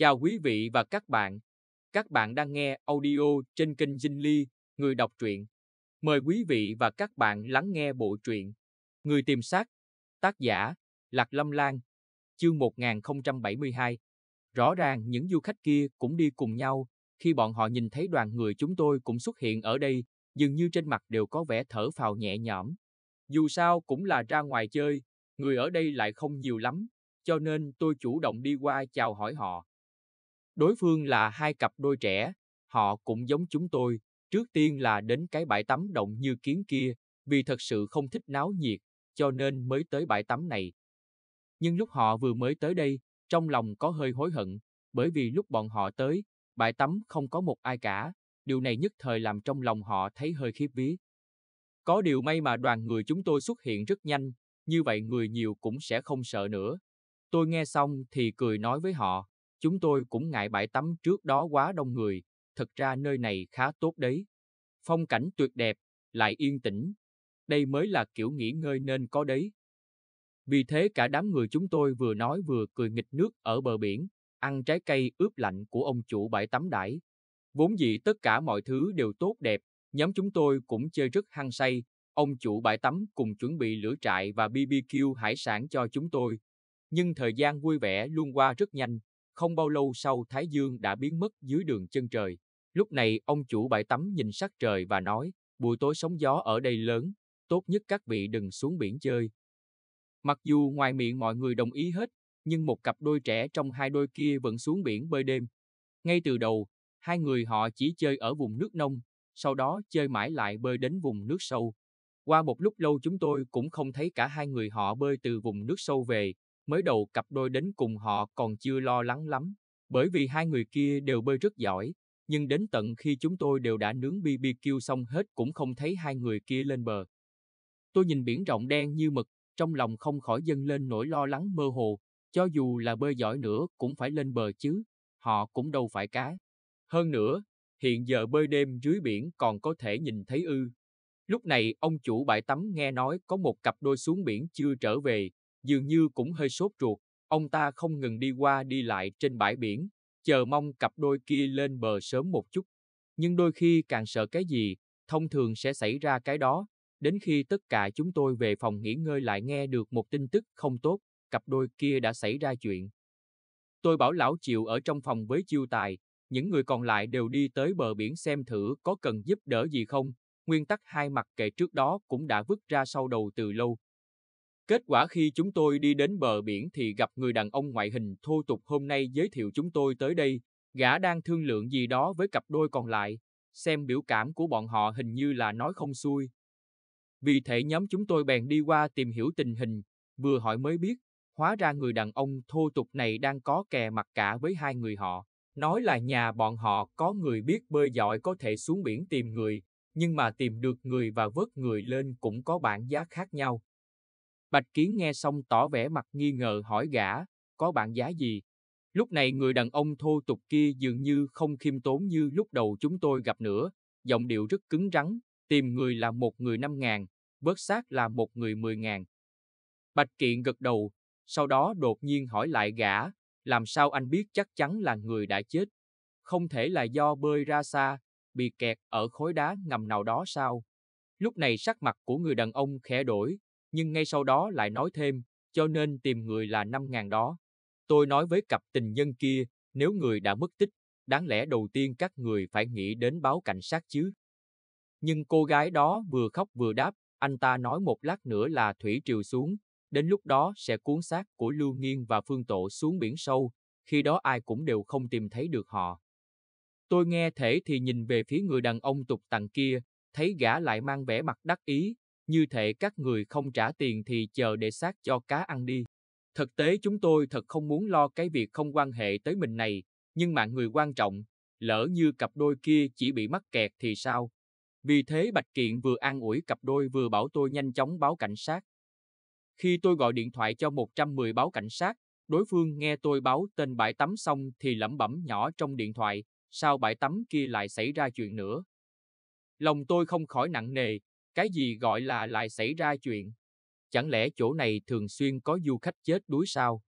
Chào quý vị và các bạn. Các bạn đang nghe audio trên kênh Dinh Ly, người đọc truyện. Mời quý vị và các bạn lắng nghe bộ truyện Người tìm Sát. tác giả Lạc Lâm Lan, chương 1072. Rõ ràng những du khách kia cũng đi cùng nhau, khi bọn họ nhìn thấy đoàn người chúng tôi cũng xuất hiện ở đây, dường như trên mặt đều có vẻ thở phào nhẹ nhõm. Dù sao cũng là ra ngoài chơi, người ở đây lại không nhiều lắm, cho nên tôi chủ động đi qua chào hỏi họ. Đối phương là hai cặp đôi trẻ, họ cũng giống chúng tôi, trước tiên là đến cái bãi tắm động như kiến kia, vì thật sự không thích náo nhiệt, cho nên mới tới bãi tắm này. Nhưng lúc họ vừa mới tới đây, trong lòng có hơi hối hận, bởi vì lúc bọn họ tới, bãi tắm không có một ai cả, điều này nhất thời làm trong lòng họ thấy hơi khiếp vía. Có điều may mà đoàn người chúng tôi xuất hiện rất nhanh, như vậy người nhiều cũng sẽ không sợ nữa. Tôi nghe xong thì cười nói với họ, Chúng tôi cũng ngại bãi tắm trước đó quá đông người, thật ra nơi này khá tốt đấy. Phong cảnh tuyệt đẹp, lại yên tĩnh. Đây mới là kiểu nghỉ ngơi nên có đấy. Vì thế cả đám người chúng tôi vừa nói vừa cười nghịch nước ở bờ biển, ăn trái cây ướp lạnh của ông chủ bãi tắm đãi. Vốn dĩ tất cả mọi thứ đều tốt đẹp, nhóm chúng tôi cũng chơi rất hăng say, ông chủ bãi tắm cùng chuẩn bị lửa trại và BBQ hải sản cho chúng tôi. Nhưng thời gian vui vẻ luôn qua rất nhanh, không bao lâu sau Thái Dương đã biến mất dưới đường chân trời. Lúc này ông chủ bãi tắm nhìn sắc trời và nói, buổi tối sóng gió ở đây lớn, tốt nhất các vị đừng xuống biển chơi. Mặc dù ngoài miệng mọi người đồng ý hết, nhưng một cặp đôi trẻ trong hai đôi kia vẫn xuống biển bơi đêm. Ngay từ đầu, hai người họ chỉ chơi ở vùng nước nông, sau đó chơi mãi lại bơi đến vùng nước sâu. Qua một lúc lâu chúng tôi cũng không thấy cả hai người họ bơi từ vùng nước sâu về, mới đầu cặp đôi đến cùng họ còn chưa lo lắng lắm, bởi vì hai người kia đều bơi rất giỏi, nhưng đến tận khi chúng tôi đều đã nướng BBQ xong hết cũng không thấy hai người kia lên bờ. Tôi nhìn biển rộng đen như mực, trong lòng không khỏi dâng lên nỗi lo lắng mơ hồ, cho dù là bơi giỏi nữa cũng phải lên bờ chứ, họ cũng đâu phải cá. Hơn nữa, hiện giờ bơi đêm dưới biển còn có thể nhìn thấy ư. Lúc này ông chủ bãi tắm nghe nói có một cặp đôi xuống biển chưa trở về, dường như cũng hơi sốt ruột, ông ta không ngừng đi qua đi lại trên bãi biển, chờ mong cặp đôi kia lên bờ sớm một chút. Nhưng đôi khi càng sợ cái gì, thông thường sẽ xảy ra cái đó, đến khi tất cả chúng tôi về phòng nghỉ ngơi lại nghe được một tin tức không tốt, cặp đôi kia đã xảy ra chuyện. Tôi bảo lão chịu ở trong phòng với chiêu tài, những người còn lại đều đi tới bờ biển xem thử có cần giúp đỡ gì không. Nguyên tắc hai mặt kệ trước đó cũng đã vứt ra sau đầu từ lâu, Kết quả khi chúng tôi đi đến bờ biển thì gặp người đàn ông ngoại hình thô tục hôm nay giới thiệu chúng tôi tới đây, gã đang thương lượng gì đó với cặp đôi còn lại, xem biểu cảm của bọn họ hình như là nói không xuôi. Vì thế nhóm chúng tôi bèn đi qua tìm hiểu tình hình, vừa hỏi mới biết, hóa ra người đàn ông thô tục này đang có kè mặt cả với hai người họ. Nói là nhà bọn họ có người biết bơi giỏi có thể xuống biển tìm người, nhưng mà tìm được người và vớt người lên cũng có bản giá khác nhau. Bạch Kiến nghe xong tỏ vẻ mặt nghi ngờ hỏi gã, có bạn giá gì? Lúc này người đàn ông thô tục kia dường như không khiêm tốn như lúc đầu chúng tôi gặp nữa, giọng điệu rất cứng rắn, tìm người là một người năm ngàn, bớt xác là một người mười ngàn. Bạch Kiện gật đầu, sau đó đột nhiên hỏi lại gã, làm sao anh biết chắc chắn là người đã chết? Không thể là do bơi ra xa, bị kẹt ở khối đá ngầm nào đó sao? Lúc này sắc mặt của người đàn ông khẽ đổi, nhưng ngay sau đó lại nói thêm, cho nên tìm người là 5.000 đó. Tôi nói với cặp tình nhân kia, nếu người đã mất tích, đáng lẽ đầu tiên các người phải nghĩ đến báo cảnh sát chứ. Nhưng cô gái đó vừa khóc vừa đáp, anh ta nói một lát nữa là thủy triều xuống, đến lúc đó sẽ cuốn xác của Lưu Nghiên và Phương tổ xuống biển sâu, khi đó ai cũng đều không tìm thấy được họ. Tôi nghe thể thì nhìn về phía người đàn ông tục tặng kia, thấy gã lại mang vẻ mặt đắc ý, như thể các người không trả tiền thì chờ để xác cho cá ăn đi. Thực tế chúng tôi thật không muốn lo cái việc không quan hệ tới mình này, nhưng mạng người quan trọng, lỡ như cặp đôi kia chỉ bị mắc kẹt thì sao? Vì thế Bạch Kiện vừa an ủi cặp đôi vừa bảo tôi nhanh chóng báo cảnh sát. Khi tôi gọi điện thoại cho 110 báo cảnh sát, đối phương nghe tôi báo tên bãi tắm xong thì lẩm bẩm nhỏ trong điện thoại, sao bãi tắm kia lại xảy ra chuyện nữa. Lòng tôi không khỏi nặng nề, cái gì gọi là lại xảy ra chuyện? Chẳng lẽ chỗ này thường xuyên có du khách chết đuối sao?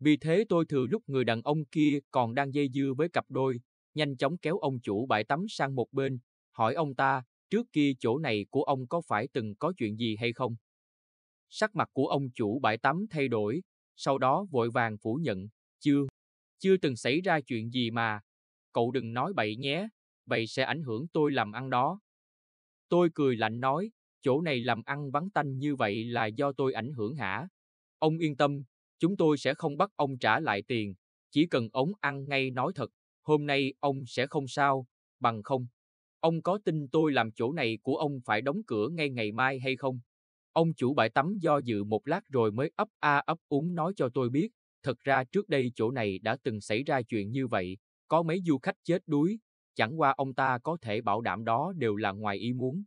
Vì thế tôi thừa lúc người đàn ông kia còn đang dây dưa với cặp đôi, nhanh chóng kéo ông chủ bãi tắm sang một bên, hỏi ông ta, trước kia chỗ này của ông có phải từng có chuyện gì hay không? Sắc mặt của ông chủ bãi tắm thay đổi, sau đó vội vàng phủ nhận, chưa, chưa từng xảy ra chuyện gì mà. Cậu đừng nói bậy nhé, vậy sẽ ảnh hưởng tôi làm ăn đó. Tôi cười lạnh nói, chỗ này làm ăn vắng tanh như vậy là do tôi ảnh hưởng hả? Ông yên tâm, chúng tôi sẽ không bắt ông trả lại tiền, chỉ cần ông ăn ngay nói thật, hôm nay ông sẽ không sao, bằng không. Ông có tin tôi làm chỗ này của ông phải đóng cửa ngay ngày mai hay không? Ông chủ bãi tắm do dự một lát rồi mới ấp a ấp úng nói cho tôi biết, thật ra trước đây chỗ này đã từng xảy ra chuyện như vậy, có mấy du khách chết đuối, chẳng qua ông ta có thể bảo đảm đó đều là ngoài ý muốn.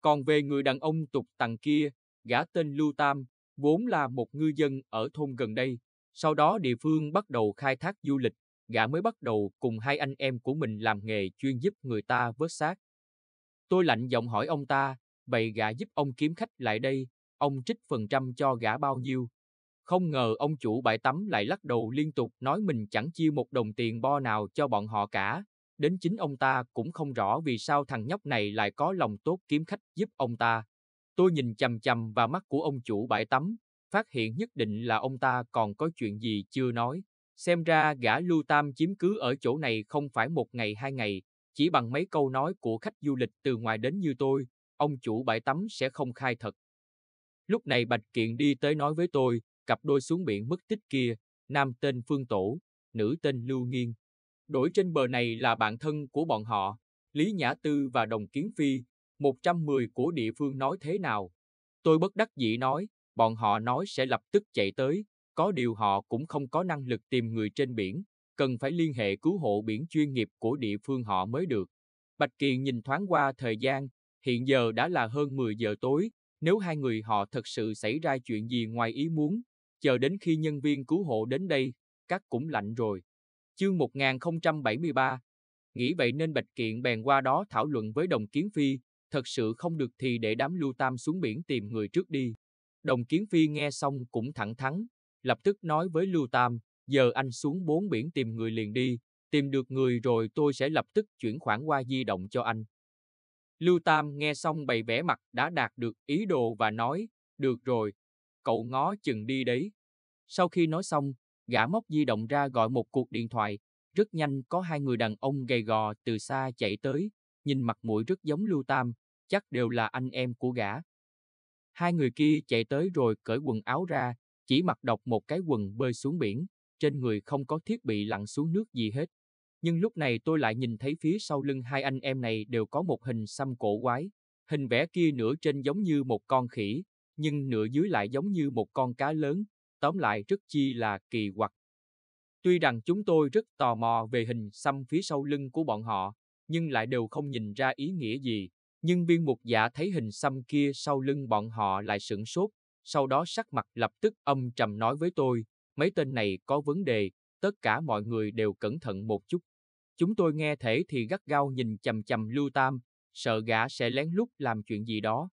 Còn về người đàn ông tục tằng kia, gã tên Lưu Tam, vốn là một ngư dân ở thôn gần đây, sau đó địa phương bắt đầu khai thác du lịch, gã mới bắt đầu cùng hai anh em của mình làm nghề chuyên giúp người ta vớt xác. Tôi lạnh giọng hỏi ông ta, vậy gã giúp ông kiếm khách lại đây, ông trích phần trăm cho gã bao nhiêu? Không ngờ ông chủ bãi tắm lại lắc đầu liên tục nói mình chẳng chia một đồng tiền bo nào cho bọn họ cả, đến chính ông ta cũng không rõ vì sao thằng nhóc này lại có lòng tốt kiếm khách giúp ông ta. Tôi nhìn chằm chằm vào mắt của ông chủ bãi tắm, phát hiện nhất định là ông ta còn có chuyện gì chưa nói. Xem ra gã Lưu Tam chiếm cứ ở chỗ này không phải một ngày hai ngày, chỉ bằng mấy câu nói của khách du lịch từ ngoài đến như tôi, ông chủ bãi tắm sẽ không khai thật. Lúc này Bạch Kiện đi tới nói với tôi, cặp đôi xuống biển mất tích kia, nam tên Phương Tổ, nữ tên Lưu Nghiên, Đổi trên bờ này là bạn thân của bọn họ, Lý Nhã Tư và Đồng Kiến Phi, 110 của địa phương nói thế nào. Tôi bất đắc dĩ nói, bọn họ nói sẽ lập tức chạy tới, có điều họ cũng không có năng lực tìm người trên biển, cần phải liên hệ cứu hộ biển chuyên nghiệp của địa phương họ mới được. Bạch Kiền nhìn thoáng qua thời gian, hiện giờ đã là hơn 10 giờ tối, nếu hai người họ thật sự xảy ra chuyện gì ngoài ý muốn, chờ đến khi nhân viên cứu hộ đến đây, các cũng lạnh rồi. Chương 1073 Nghĩ vậy nên Bạch Kiện bèn qua đó thảo luận với Đồng Kiến Phi, thật sự không được thì để đám lưu tam xuống biển tìm người trước đi. Đồng Kiến Phi nghe xong cũng thẳng thắn, lập tức nói với lưu tam, giờ anh xuống bốn biển tìm người liền đi, tìm được người rồi tôi sẽ lập tức chuyển khoản qua di động cho anh. Lưu Tam nghe xong bày vẻ mặt đã đạt được ý đồ và nói, được rồi, cậu ngó chừng đi đấy. Sau khi nói xong, Gã móc di động ra gọi một cuộc điện thoại, rất nhanh có hai người đàn ông gầy gò từ xa chạy tới, nhìn mặt mũi rất giống Lưu Tam, chắc đều là anh em của gã. Hai người kia chạy tới rồi cởi quần áo ra, chỉ mặc độc một cái quần bơi xuống biển, trên người không có thiết bị lặn xuống nước gì hết. Nhưng lúc này tôi lại nhìn thấy phía sau lưng hai anh em này đều có một hình xăm cổ quái. Hình vẽ kia nửa trên giống như một con khỉ, nhưng nửa dưới lại giống như một con cá lớn, tóm lại rất chi là kỳ quặc. Tuy rằng chúng tôi rất tò mò về hình xăm phía sau lưng của bọn họ, nhưng lại đều không nhìn ra ý nghĩa gì. Nhưng biên mục giả thấy hình xăm kia sau lưng bọn họ lại sửng sốt, sau đó sắc mặt lập tức âm trầm nói với tôi, mấy tên này có vấn đề, tất cả mọi người đều cẩn thận một chút. Chúng tôi nghe thể thì gắt gao nhìn chầm chầm Lưu Tam, sợ gã sẽ lén lút làm chuyện gì đó.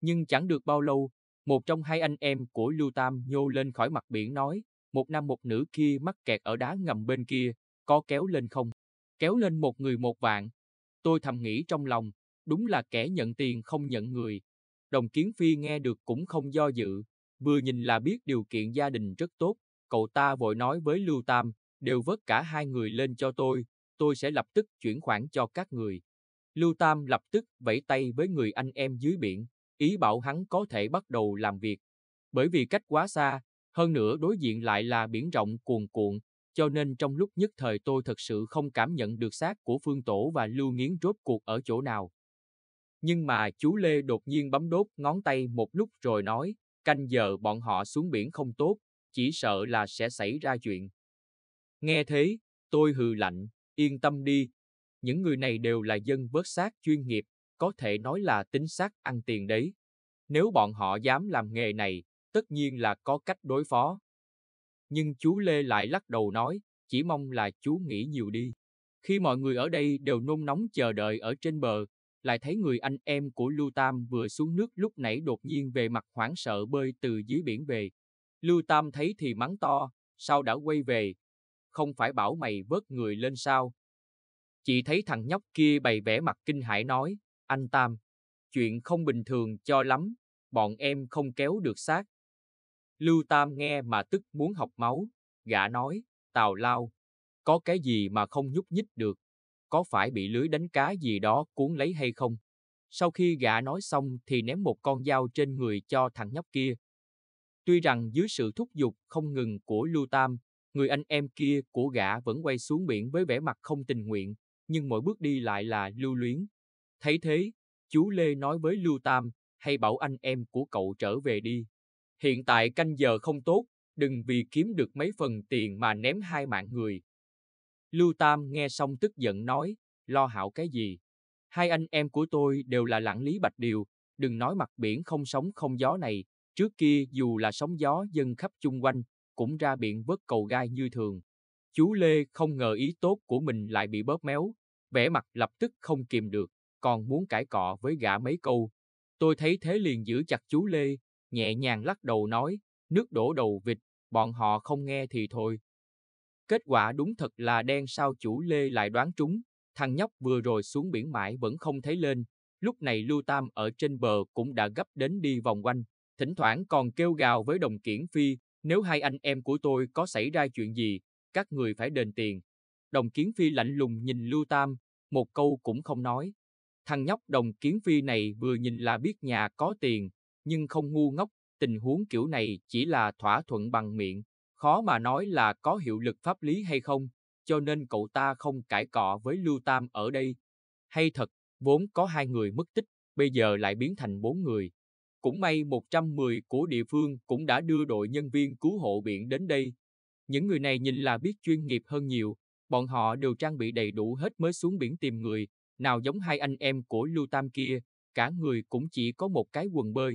Nhưng chẳng được bao lâu, một trong hai anh em của Lưu Tam nhô lên khỏi mặt biển nói, một nam một nữ kia mắc kẹt ở đá ngầm bên kia, có kéo lên không? Kéo lên một người một vạn. Tôi thầm nghĩ trong lòng, đúng là kẻ nhận tiền không nhận người. Đồng Kiến Phi nghe được cũng không do dự, vừa nhìn là biết điều kiện gia đình rất tốt, cậu ta vội nói với Lưu Tam, đều vớt cả hai người lên cho tôi, tôi sẽ lập tức chuyển khoản cho các người. Lưu Tam lập tức vẫy tay với người anh em dưới biển ý bảo hắn có thể bắt đầu làm việc. Bởi vì cách quá xa, hơn nữa đối diện lại là biển rộng cuồn cuộn, cho nên trong lúc nhất thời tôi thật sự không cảm nhận được xác của Phương Tổ và Lưu Nghiến rốt cuộc ở chỗ nào. Nhưng mà chú Lê đột nhiên bấm đốt ngón tay một lúc rồi nói, canh giờ bọn họ xuống biển không tốt, chỉ sợ là sẽ xảy ra chuyện. Nghe thế, tôi hừ lạnh, yên tâm đi. Những người này đều là dân vớt xác chuyên nghiệp, có thể nói là tính xác ăn tiền đấy. Nếu bọn họ dám làm nghề này, tất nhiên là có cách đối phó. Nhưng chú Lê lại lắc đầu nói, chỉ mong là chú nghĩ nhiều đi. Khi mọi người ở đây đều nôn nóng chờ đợi ở trên bờ, lại thấy người anh em của Lưu Tam vừa xuống nước lúc nãy đột nhiên về mặt hoảng sợ bơi từ dưới biển về. Lưu Tam thấy thì mắng to, sao đã quay về? Không phải bảo mày vớt người lên sao? chỉ thấy thằng nhóc kia bày vẻ mặt kinh hãi nói, anh Tam, chuyện không bình thường cho lắm, bọn em không kéo được xác. Lưu Tam nghe mà tức muốn học máu, gã nói, tào lao, có cái gì mà không nhúc nhích được, có phải bị lưới đánh cá gì đó cuốn lấy hay không? Sau khi gã nói xong thì ném một con dao trên người cho thằng nhóc kia. Tuy rằng dưới sự thúc giục không ngừng của Lưu Tam, người anh em kia của gã vẫn quay xuống biển với vẻ mặt không tình nguyện, nhưng mỗi bước đi lại là lưu luyến, Thấy thế, chú Lê nói với Lưu Tam, hay bảo anh em của cậu trở về đi. Hiện tại canh giờ không tốt, đừng vì kiếm được mấy phần tiền mà ném hai mạng người. Lưu Tam nghe xong tức giận nói, lo hảo cái gì. Hai anh em của tôi đều là lãng lý bạch điều, đừng nói mặt biển không sóng không gió này, trước kia dù là sóng gió dân khắp chung quanh, cũng ra biển vớt cầu gai như thường. Chú Lê không ngờ ý tốt của mình lại bị bóp méo, vẻ mặt lập tức không kìm được còn muốn cãi cọ với gã mấy câu. Tôi thấy thế liền giữ chặt chú Lê, nhẹ nhàng lắc đầu nói, nước đổ đầu vịt, bọn họ không nghe thì thôi. Kết quả đúng thật là đen sao chủ Lê lại đoán trúng, thằng nhóc vừa rồi xuống biển mãi vẫn không thấy lên, lúc này Lưu Tam ở trên bờ cũng đã gấp đến đi vòng quanh, thỉnh thoảng còn kêu gào với đồng kiển phi, nếu hai anh em của tôi có xảy ra chuyện gì, các người phải đền tiền. Đồng kiến phi lạnh lùng nhìn Lưu Tam, một câu cũng không nói, Thằng nhóc đồng kiến phi này vừa nhìn là biết nhà có tiền, nhưng không ngu ngốc, tình huống kiểu này chỉ là thỏa thuận bằng miệng, khó mà nói là có hiệu lực pháp lý hay không, cho nên cậu ta không cãi cọ với Lưu Tam ở đây. Hay thật, vốn có hai người mất tích, bây giờ lại biến thành bốn người. Cũng may 110 của địa phương cũng đã đưa đội nhân viên cứu hộ biển đến đây. Những người này nhìn là biết chuyên nghiệp hơn nhiều, bọn họ đều trang bị đầy đủ hết mới xuống biển tìm người, nào giống hai anh em của Lưu Tam kia, cả người cũng chỉ có một cái quần bơi.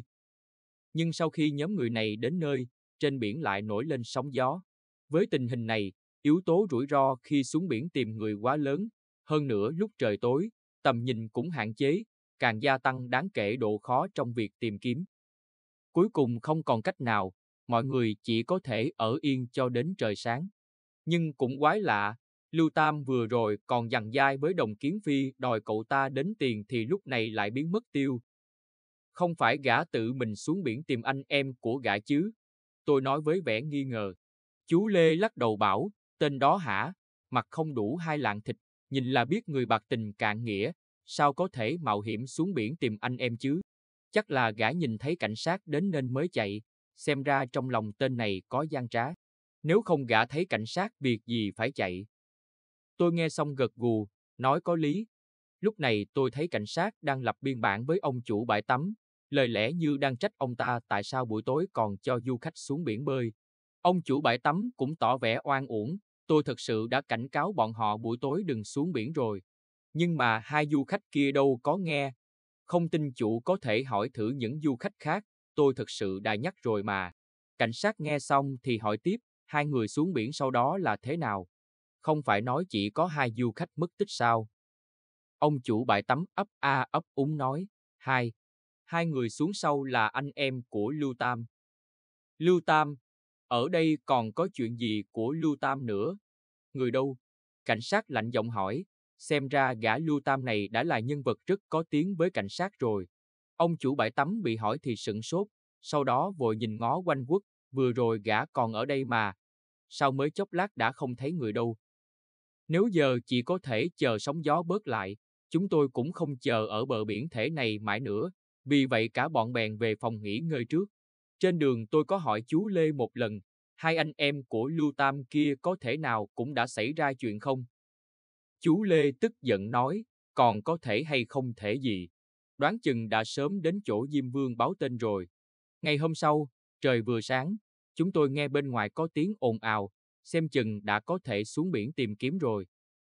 Nhưng sau khi nhóm người này đến nơi, trên biển lại nổi lên sóng gió. Với tình hình này, yếu tố rủi ro khi xuống biển tìm người quá lớn, hơn nữa lúc trời tối, tầm nhìn cũng hạn chế, càng gia tăng đáng kể độ khó trong việc tìm kiếm. Cuối cùng không còn cách nào, mọi người chỉ có thể ở yên cho đến trời sáng. Nhưng cũng quái lạ, Lưu Tam vừa rồi còn dằn dai với đồng kiến phi đòi cậu ta đến tiền thì lúc này lại biến mất tiêu. Không phải gã tự mình xuống biển tìm anh em của gã chứ? Tôi nói với vẻ nghi ngờ. Chú Lê lắc đầu bảo, tên đó hả? Mặt không đủ hai lạng thịt, nhìn là biết người bạc tình cạn nghĩa, sao có thể mạo hiểm xuống biển tìm anh em chứ? Chắc là gã nhìn thấy cảnh sát đến nên mới chạy, xem ra trong lòng tên này có gian trá. Nếu không gã thấy cảnh sát việc gì phải chạy. Tôi nghe xong gật gù, nói có lý. Lúc này tôi thấy cảnh sát đang lập biên bản với ông chủ bãi tắm, lời lẽ như đang trách ông ta tại sao buổi tối còn cho du khách xuống biển bơi. Ông chủ bãi tắm cũng tỏ vẻ oan uổng, tôi thật sự đã cảnh cáo bọn họ buổi tối đừng xuống biển rồi. Nhưng mà hai du khách kia đâu có nghe. Không tin chủ có thể hỏi thử những du khách khác, tôi thật sự đã nhắc rồi mà. Cảnh sát nghe xong thì hỏi tiếp, hai người xuống biển sau đó là thế nào? không phải nói chỉ có hai du khách mất tích sao. Ông chủ bãi tắm ấp a ấp úng nói, hai, hai người xuống sâu là anh em của Lưu Tam. Lưu Tam, ở đây còn có chuyện gì của Lưu Tam nữa? Người đâu? Cảnh sát lạnh giọng hỏi, xem ra gã Lưu Tam này đã là nhân vật rất có tiếng với cảnh sát rồi. Ông chủ bãi tắm bị hỏi thì sửng sốt, sau đó vội nhìn ngó quanh quất, vừa rồi gã còn ở đây mà. Sao mới chốc lát đã không thấy người đâu? Nếu giờ chỉ có thể chờ sóng gió bớt lại, chúng tôi cũng không chờ ở bờ biển thể này mãi nữa, vì vậy cả bọn bèn về phòng nghỉ ngơi trước. Trên đường tôi có hỏi chú Lê một lần, hai anh em của Lưu Tam kia có thể nào cũng đã xảy ra chuyện không? Chú Lê tức giận nói, còn có thể hay không thể gì. Đoán chừng đã sớm đến chỗ Diêm Vương báo tên rồi. Ngày hôm sau, trời vừa sáng, chúng tôi nghe bên ngoài có tiếng ồn ào, xem chừng đã có thể xuống biển tìm kiếm rồi.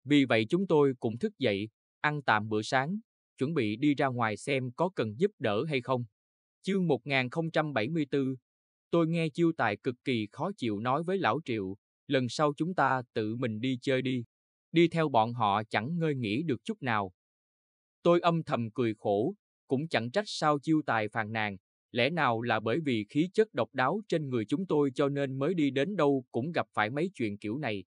Vì vậy chúng tôi cũng thức dậy, ăn tạm bữa sáng, chuẩn bị đi ra ngoài xem có cần giúp đỡ hay không. Chương 1074 Tôi nghe chiêu tài cực kỳ khó chịu nói với lão Triệu, lần sau chúng ta tự mình đi chơi đi. Đi theo bọn họ chẳng ngơi nghỉ được chút nào. Tôi âm thầm cười khổ, cũng chẳng trách sao chiêu tài phàn nàn, lẽ nào là bởi vì khí chất độc đáo trên người chúng tôi cho nên mới đi đến đâu cũng gặp phải mấy chuyện kiểu này.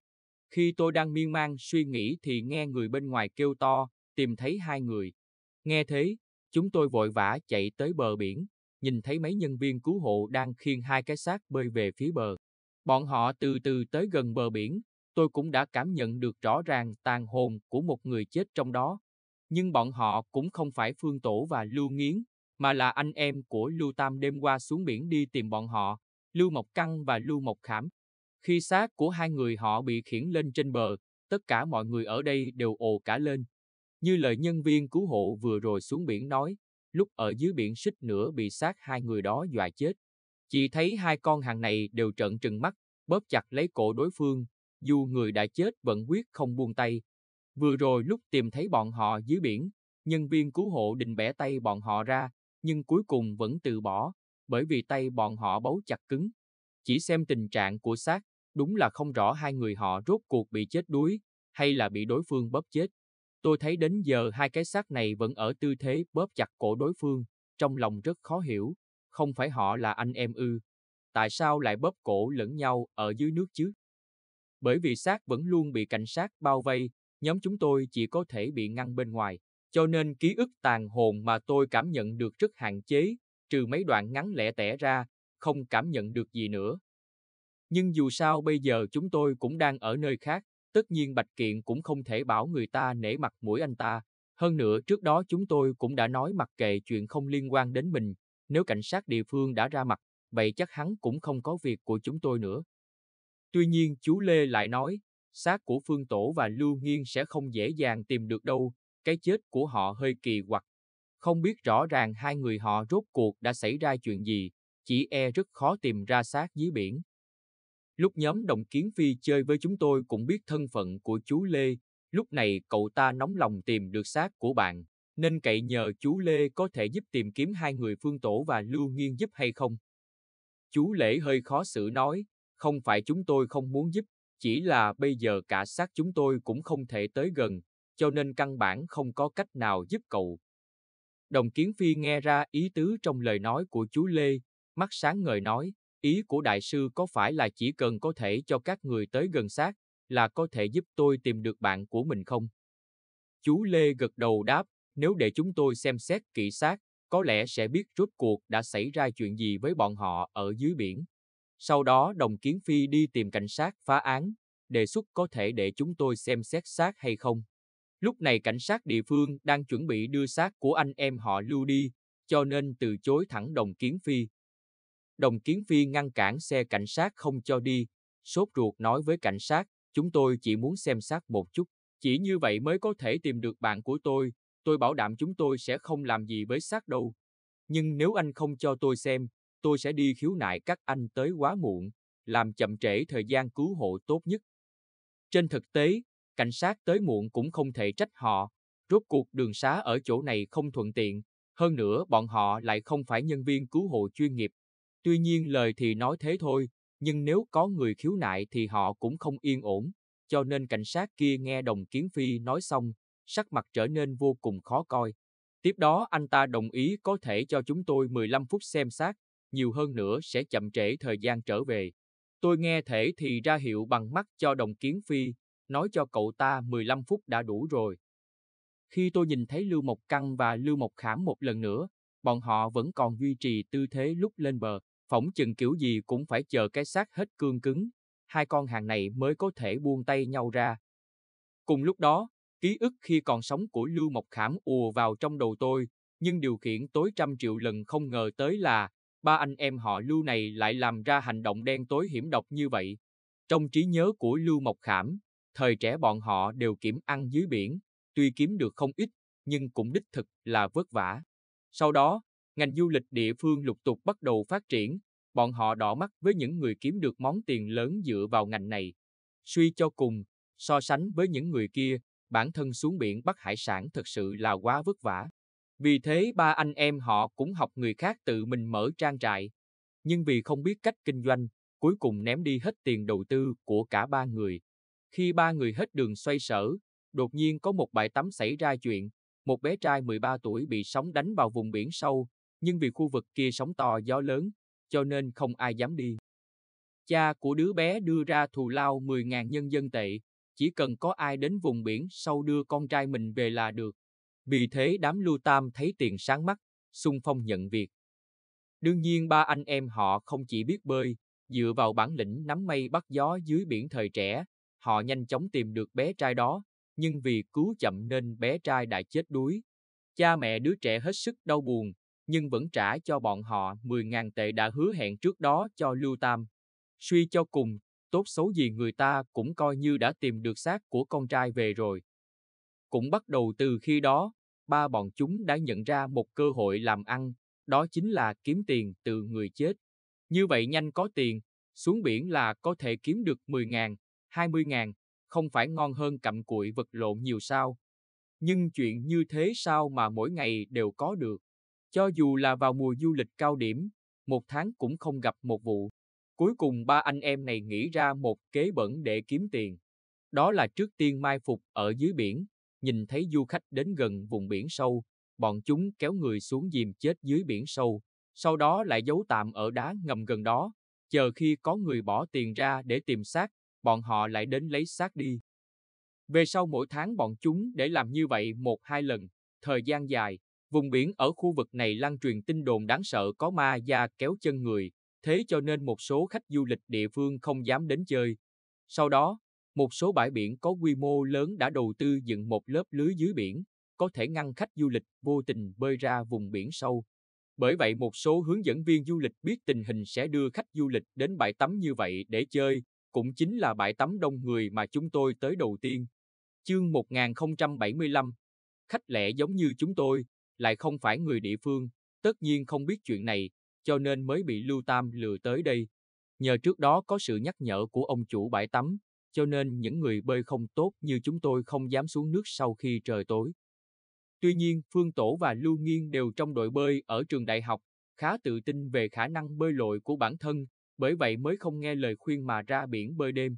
Khi tôi đang miên man suy nghĩ thì nghe người bên ngoài kêu to, tìm thấy hai người. Nghe thế, chúng tôi vội vã chạy tới bờ biển, nhìn thấy mấy nhân viên cứu hộ đang khiêng hai cái xác bơi về phía bờ. Bọn họ từ từ tới gần bờ biển, tôi cũng đã cảm nhận được rõ ràng tàn hồn của một người chết trong đó. Nhưng bọn họ cũng không phải Phương Tổ và Lưu Nghiến, mà là anh em của Lưu Tam đêm qua xuống biển đi tìm bọn họ, Lưu Mộc Căng và Lưu Mộc Khảm. Khi xác của hai người họ bị khiển lên trên bờ, tất cả mọi người ở đây đều ồ cả lên. Như lời nhân viên cứu hộ vừa rồi xuống biển nói, lúc ở dưới biển xích nữa bị xác hai người đó dọa chết. Chỉ thấy hai con hàng này đều trợn trừng mắt, bóp chặt lấy cổ đối phương, dù người đã chết vẫn quyết không buông tay. Vừa rồi lúc tìm thấy bọn họ dưới biển, nhân viên cứu hộ định bẻ tay bọn họ ra, nhưng cuối cùng vẫn từ bỏ, bởi vì tay bọn họ bấu chặt cứng. Chỉ xem tình trạng của xác, đúng là không rõ hai người họ rốt cuộc bị chết đuối, hay là bị đối phương bóp chết. Tôi thấy đến giờ hai cái xác này vẫn ở tư thế bóp chặt cổ đối phương, trong lòng rất khó hiểu, không phải họ là anh em ư. Tại sao lại bóp cổ lẫn nhau ở dưới nước chứ? Bởi vì xác vẫn luôn bị cảnh sát bao vây, nhóm chúng tôi chỉ có thể bị ngăn bên ngoài cho nên ký ức tàn hồn mà tôi cảm nhận được rất hạn chế, trừ mấy đoạn ngắn lẻ tẻ ra, không cảm nhận được gì nữa. Nhưng dù sao bây giờ chúng tôi cũng đang ở nơi khác, tất nhiên Bạch Kiện cũng không thể bảo người ta nể mặt mũi anh ta. Hơn nữa trước đó chúng tôi cũng đã nói mặc kệ chuyện không liên quan đến mình, nếu cảnh sát địa phương đã ra mặt, vậy chắc hắn cũng không có việc của chúng tôi nữa. Tuy nhiên chú Lê lại nói, xác của Phương Tổ và Lưu Nghiên sẽ không dễ dàng tìm được đâu, cái chết của họ hơi kỳ quặc. Không biết rõ ràng hai người họ rốt cuộc đã xảy ra chuyện gì, chỉ e rất khó tìm ra xác dưới biển. Lúc nhóm đồng kiến phi chơi với chúng tôi cũng biết thân phận của chú Lê, lúc này cậu ta nóng lòng tìm được xác của bạn, nên cậy nhờ chú Lê có thể giúp tìm kiếm hai người Phương Tổ và Lưu Nghiên giúp hay không. Chú Lễ hơi khó xử nói, không phải chúng tôi không muốn giúp, chỉ là bây giờ cả xác chúng tôi cũng không thể tới gần, cho nên căn bản không có cách nào giúp cậu. Đồng Kiến Phi nghe ra ý tứ trong lời nói của chú Lê, mắt sáng ngời nói, ý của đại sư có phải là chỉ cần có thể cho các người tới gần sát, là có thể giúp tôi tìm được bạn của mình không? Chú Lê gật đầu đáp, nếu để chúng tôi xem xét kỹ sát, có lẽ sẽ biết rốt cuộc đã xảy ra chuyện gì với bọn họ ở dưới biển. Sau đó đồng kiến phi đi tìm cảnh sát phá án, đề xuất có thể để chúng tôi xem xét xác hay không. Lúc này cảnh sát địa phương đang chuẩn bị đưa xác của anh em họ Lưu đi, cho nên từ chối thẳng Đồng Kiến Phi. Đồng Kiến Phi ngăn cản xe cảnh sát không cho đi, sốt ruột nói với cảnh sát, chúng tôi chỉ muốn xem xác một chút, chỉ như vậy mới có thể tìm được bạn của tôi, tôi bảo đảm chúng tôi sẽ không làm gì với xác đâu. Nhưng nếu anh không cho tôi xem, tôi sẽ đi khiếu nại các anh tới quá muộn, làm chậm trễ thời gian cứu hộ tốt nhất. Trên thực tế, cảnh sát tới muộn cũng không thể trách họ. Rốt cuộc đường xá ở chỗ này không thuận tiện, hơn nữa bọn họ lại không phải nhân viên cứu hộ chuyên nghiệp. Tuy nhiên lời thì nói thế thôi, nhưng nếu có người khiếu nại thì họ cũng không yên ổn, cho nên cảnh sát kia nghe đồng kiến phi nói xong, sắc mặt trở nên vô cùng khó coi. Tiếp đó anh ta đồng ý có thể cho chúng tôi 15 phút xem xét, nhiều hơn nữa sẽ chậm trễ thời gian trở về. Tôi nghe thể thì ra hiệu bằng mắt cho đồng kiến phi, nói cho cậu ta 15 phút đã đủ rồi. Khi tôi nhìn thấy Lưu Mộc Căng và Lưu Mộc Khảm một lần nữa, bọn họ vẫn còn duy trì tư thế lúc lên bờ, phỏng chừng kiểu gì cũng phải chờ cái xác hết cương cứng, hai con hàng này mới có thể buông tay nhau ra. Cùng lúc đó, ký ức khi còn sống của Lưu Mộc Khảm ùa vào trong đầu tôi, nhưng điều khiển tối trăm triệu lần không ngờ tới là ba anh em họ Lưu này lại làm ra hành động đen tối hiểm độc như vậy. Trong trí nhớ của Lưu Mộc Khảm, Thời trẻ bọn họ đều kiếm ăn dưới biển, tuy kiếm được không ít, nhưng cũng đích thực là vất vả. Sau đó, ngành du lịch địa phương lục tục bắt đầu phát triển, bọn họ đỏ mắt với những người kiếm được món tiền lớn dựa vào ngành này. Suy cho cùng, so sánh với những người kia, bản thân xuống biển bắt hải sản thật sự là quá vất vả. Vì thế ba anh em họ cũng học người khác tự mình mở trang trại. Nhưng vì không biết cách kinh doanh, cuối cùng ném đi hết tiền đầu tư của cả ba người, khi ba người hết đường xoay sở, đột nhiên có một bãi tắm xảy ra chuyện. Một bé trai 13 tuổi bị sóng đánh vào vùng biển sâu, nhưng vì khu vực kia sóng to gió lớn, cho nên không ai dám đi. Cha của đứa bé đưa ra thù lao 10.000 nhân dân tệ, chỉ cần có ai đến vùng biển sâu đưa con trai mình về là được. Vì thế đám lưu tam thấy tiền sáng mắt, xung phong nhận việc. Đương nhiên ba anh em họ không chỉ biết bơi, dựa vào bản lĩnh nắm mây bắt gió dưới biển thời trẻ, Họ nhanh chóng tìm được bé trai đó, nhưng vì cứu chậm nên bé trai đã chết đuối. Cha mẹ đứa trẻ hết sức đau buồn, nhưng vẫn trả cho bọn họ 10.000 tệ đã hứa hẹn trước đó cho Lưu Tam. Suy cho cùng, tốt xấu gì người ta cũng coi như đã tìm được xác của con trai về rồi. Cũng bắt đầu từ khi đó, ba bọn chúng đã nhận ra một cơ hội làm ăn, đó chính là kiếm tiền từ người chết. Như vậy nhanh có tiền, xuống biển là có thể kiếm được 10.000, 20 ngàn, không phải ngon hơn cặm cụi vật lộn nhiều sao. Nhưng chuyện như thế sao mà mỗi ngày đều có được. Cho dù là vào mùa du lịch cao điểm, một tháng cũng không gặp một vụ. Cuối cùng ba anh em này nghĩ ra một kế bẩn để kiếm tiền. Đó là trước tiên mai phục ở dưới biển, nhìn thấy du khách đến gần vùng biển sâu, bọn chúng kéo người xuống dìm chết dưới biển sâu, sau đó lại giấu tạm ở đá ngầm gần đó, chờ khi có người bỏ tiền ra để tìm xác bọn họ lại đến lấy xác đi. Về sau mỗi tháng bọn chúng để làm như vậy một hai lần, thời gian dài, vùng biển ở khu vực này lan truyền tin đồn đáng sợ có ma da kéo chân người, thế cho nên một số khách du lịch địa phương không dám đến chơi. Sau đó, một số bãi biển có quy mô lớn đã đầu tư dựng một lớp lưới dưới biển, có thể ngăn khách du lịch vô tình bơi ra vùng biển sâu. Bởi vậy một số hướng dẫn viên du lịch biết tình hình sẽ đưa khách du lịch đến bãi tắm như vậy để chơi, cũng chính là bãi tắm đông người mà chúng tôi tới đầu tiên. Chương 1075, khách lẻ giống như chúng tôi, lại không phải người địa phương, tất nhiên không biết chuyện này, cho nên mới bị Lưu Tam lừa tới đây. Nhờ trước đó có sự nhắc nhở của ông chủ bãi tắm, cho nên những người bơi không tốt như chúng tôi không dám xuống nước sau khi trời tối. Tuy nhiên, Phương Tổ và Lưu Nghiên đều trong đội bơi ở trường đại học, khá tự tin về khả năng bơi lội của bản thân, bởi vậy mới không nghe lời khuyên mà ra biển bơi đêm.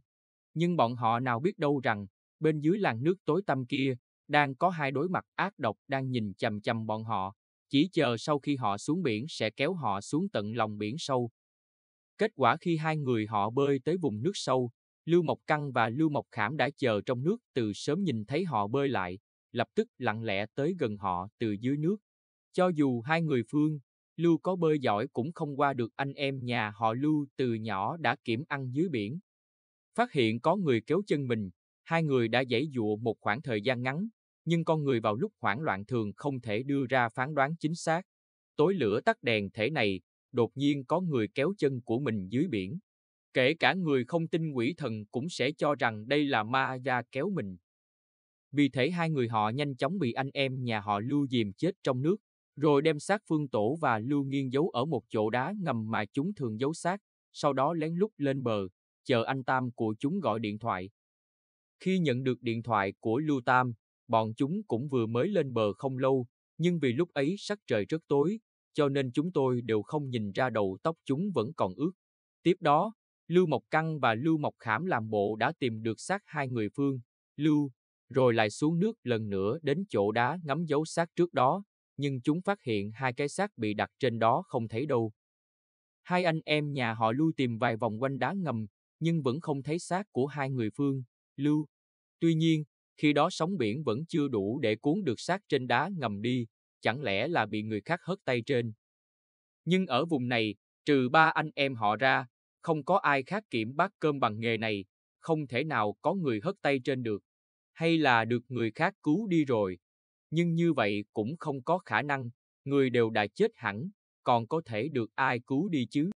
Nhưng bọn họ nào biết đâu rằng, bên dưới làng nước tối tăm kia, đang có hai đối mặt ác độc đang nhìn chằm chằm bọn họ, chỉ chờ sau khi họ xuống biển sẽ kéo họ xuống tận lòng biển sâu. Kết quả khi hai người họ bơi tới vùng nước sâu, Lưu Mộc Căng và Lưu Mộc Khảm đã chờ trong nước từ sớm nhìn thấy họ bơi lại, lập tức lặng lẽ tới gần họ từ dưới nước. Cho dù hai người Phương Lưu có bơi giỏi cũng không qua được anh em nhà họ Lưu từ nhỏ đã kiểm ăn dưới biển. Phát hiện có người kéo chân mình, hai người đã giãy dụa một khoảng thời gian ngắn, nhưng con người vào lúc hoảng loạn thường không thể đưa ra phán đoán chính xác. Tối lửa tắt đèn thể này, đột nhiên có người kéo chân của mình dưới biển. Kể cả người không tin quỷ thần cũng sẽ cho rằng đây là ma ra kéo mình. Vì thế hai người họ nhanh chóng bị anh em nhà họ lưu dìm chết trong nước, rồi đem xác Phương Tổ và Lưu Nghiên giấu ở một chỗ đá ngầm mà chúng thường giấu xác, sau đó lén lút lên bờ, chờ anh Tam của chúng gọi điện thoại. Khi nhận được điện thoại của Lưu Tam, bọn chúng cũng vừa mới lên bờ không lâu, nhưng vì lúc ấy sắc trời rất tối, cho nên chúng tôi đều không nhìn ra đầu tóc chúng vẫn còn ướt. Tiếp đó, Lưu Mộc Căng và Lưu Mộc Khảm làm bộ đã tìm được xác hai người Phương, Lưu, rồi lại xuống nước lần nữa đến chỗ đá ngắm dấu xác trước đó, nhưng chúng phát hiện hai cái xác bị đặt trên đó không thấy đâu. Hai anh em nhà họ Lưu tìm vài vòng quanh đá ngầm, nhưng vẫn không thấy xác của hai người Phương, Lưu. Tuy nhiên, khi đó sóng biển vẫn chưa đủ để cuốn được xác trên đá ngầm đi, chẳng lẽ là bị người khác hất tay trên. Nhưng ở vùng này, trừ ba anh em họ ra, không có ai khác kiểm bát cơm bằng nghề này, không thể nào có người hất tay trên được. Hay là được người khác cứu đi rồi, nhưng như vậy cũng không có khả năng, người đều đã chết hẳn, còn có thể được ai cứu đi chứ.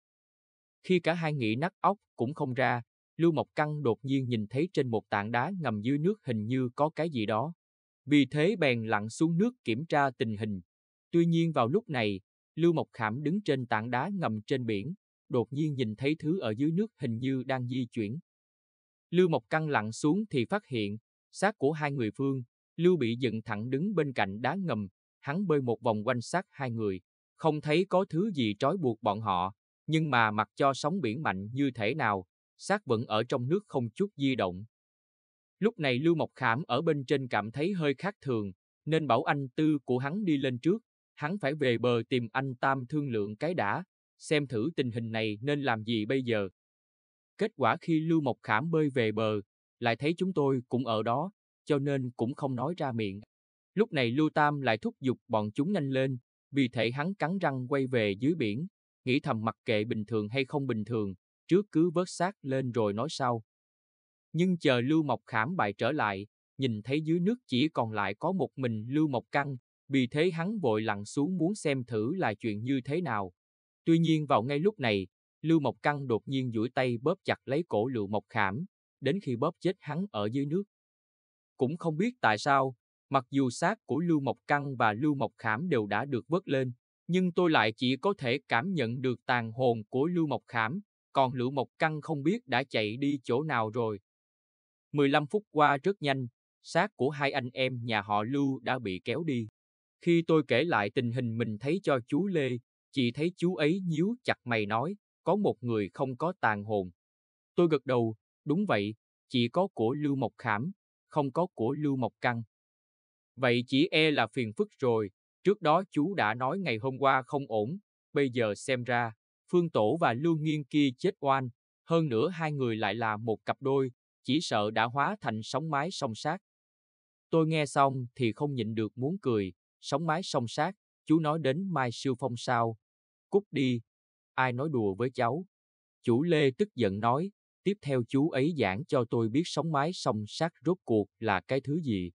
Khi cả hai nghĩ nắt óc cũng không ra, Lưu Mộc Căng đột nhiên nhìn thấy trên một tảng đá ngầm dưới nước hình như có cái gì đó. Vì thế bèn lặn xuống nước kiểm tra tình hình. Tuy nhiên vào lúc này, Lưu Mộc Khảm đứng trên tảng đá ngầm trên biển, đột nhiên nhìn thấy thứ ở dưới nước hình như đang di chuyển. Lưu Mộc Căng lặn xuống thì phát hiện, xác của hai người Phương, Lưu Bị dựng thẳng đứng bên cạnh đá ngầm, hắn bơi một vòng quanh sát hai người, không thấy có thứ gì trói buộc bọn họ, nhưng mà mặc cho sóng biển mạnh như thế nào, xác vẫn ở trong nước không chút di động. Lúc này Lưu Mộc Khảm ở bên trên cảm thấy hơi khác thường, nên bảo anh tư của hắn đi lên trước, hắn phải về bờ tìm anh Tam thương lượng cái đã, xem thử tình hình này nên làm gì bây giờ. Kết quả khi Lưu Mộc Khảm bơi về bờ, lại thấy chúng tôi cũng ở đó, cho nên cũng không nói ra miệng. Lúc này Lưu Tam lại thúc giục bọn chúng nhanh lên, vì thể hắn cắn răng quay về dưới biển, nghĩ thầm mặc kệ bình thường hay không bình thường, trước cứ vớt xác lên rồi nói sau. Nhưng chờ Lưu Mộc khảm bại trở lại, nhìn thấy dưới nước chỉ còn lại có một mình Lưu Mộc Căng, vì thế hắn vội lặn xuống muốn xem thử là chuyện như thế nào. Tuy nhiên vào ngay lúc này, Lưu Mộc Căng đột nhiên duỗi tay bóp chặt lấy cổ Lưu Mộc Khảm, đến khi bóp chết hắn ở dưới nước, cũng không biết tại sao, mặc dù xác của Lưu Mộc Căng và Lưu Mộc Khảm đều đã được vớt lên, nhưng tôi lại chỉ có thể cảm nhận được tàn hồn của Lưu Mộc Khảm, còn Lưu Mộc Căng không biết đã chạy đi chỗ nào rồi. 15 phút qua rất nhanh, xác của hai anh em nhà họ Lưu đã bị kéo đi. Khi tôi kể lại tình hình mình thấy cho chú Lê, chị thấy chú ấy nhíu chặt mày nói, có một người không có tàn hồn. Tôi gật đầu, đúng vậy, chỉ có của Lưu Mộc Khảm, không có của Lưu Mộc Căng. Vậy chỉ e là phiền phức rồi, trước đó chú đã nói ngày hôm qua không ổn, bây giờ xem ra, Phương Tổ và Lưu Nghiên kia chết oan, hơn nữa hai người lại là một cặp đôi, chỉ sợ đã hóa thành sóng mái song sát. Tôi nghe xong thì không nhịn được muốn cười, sóng mái song sát, chú nói đến Mai Siêu Phong sao. Cút đi, ai nói đùa với cháu. Chủ Lê tức giận nói, Tiếp theo chú ấy giảng cho tôi biết sóng mái song sát rốt cuộc là cái thứ gì.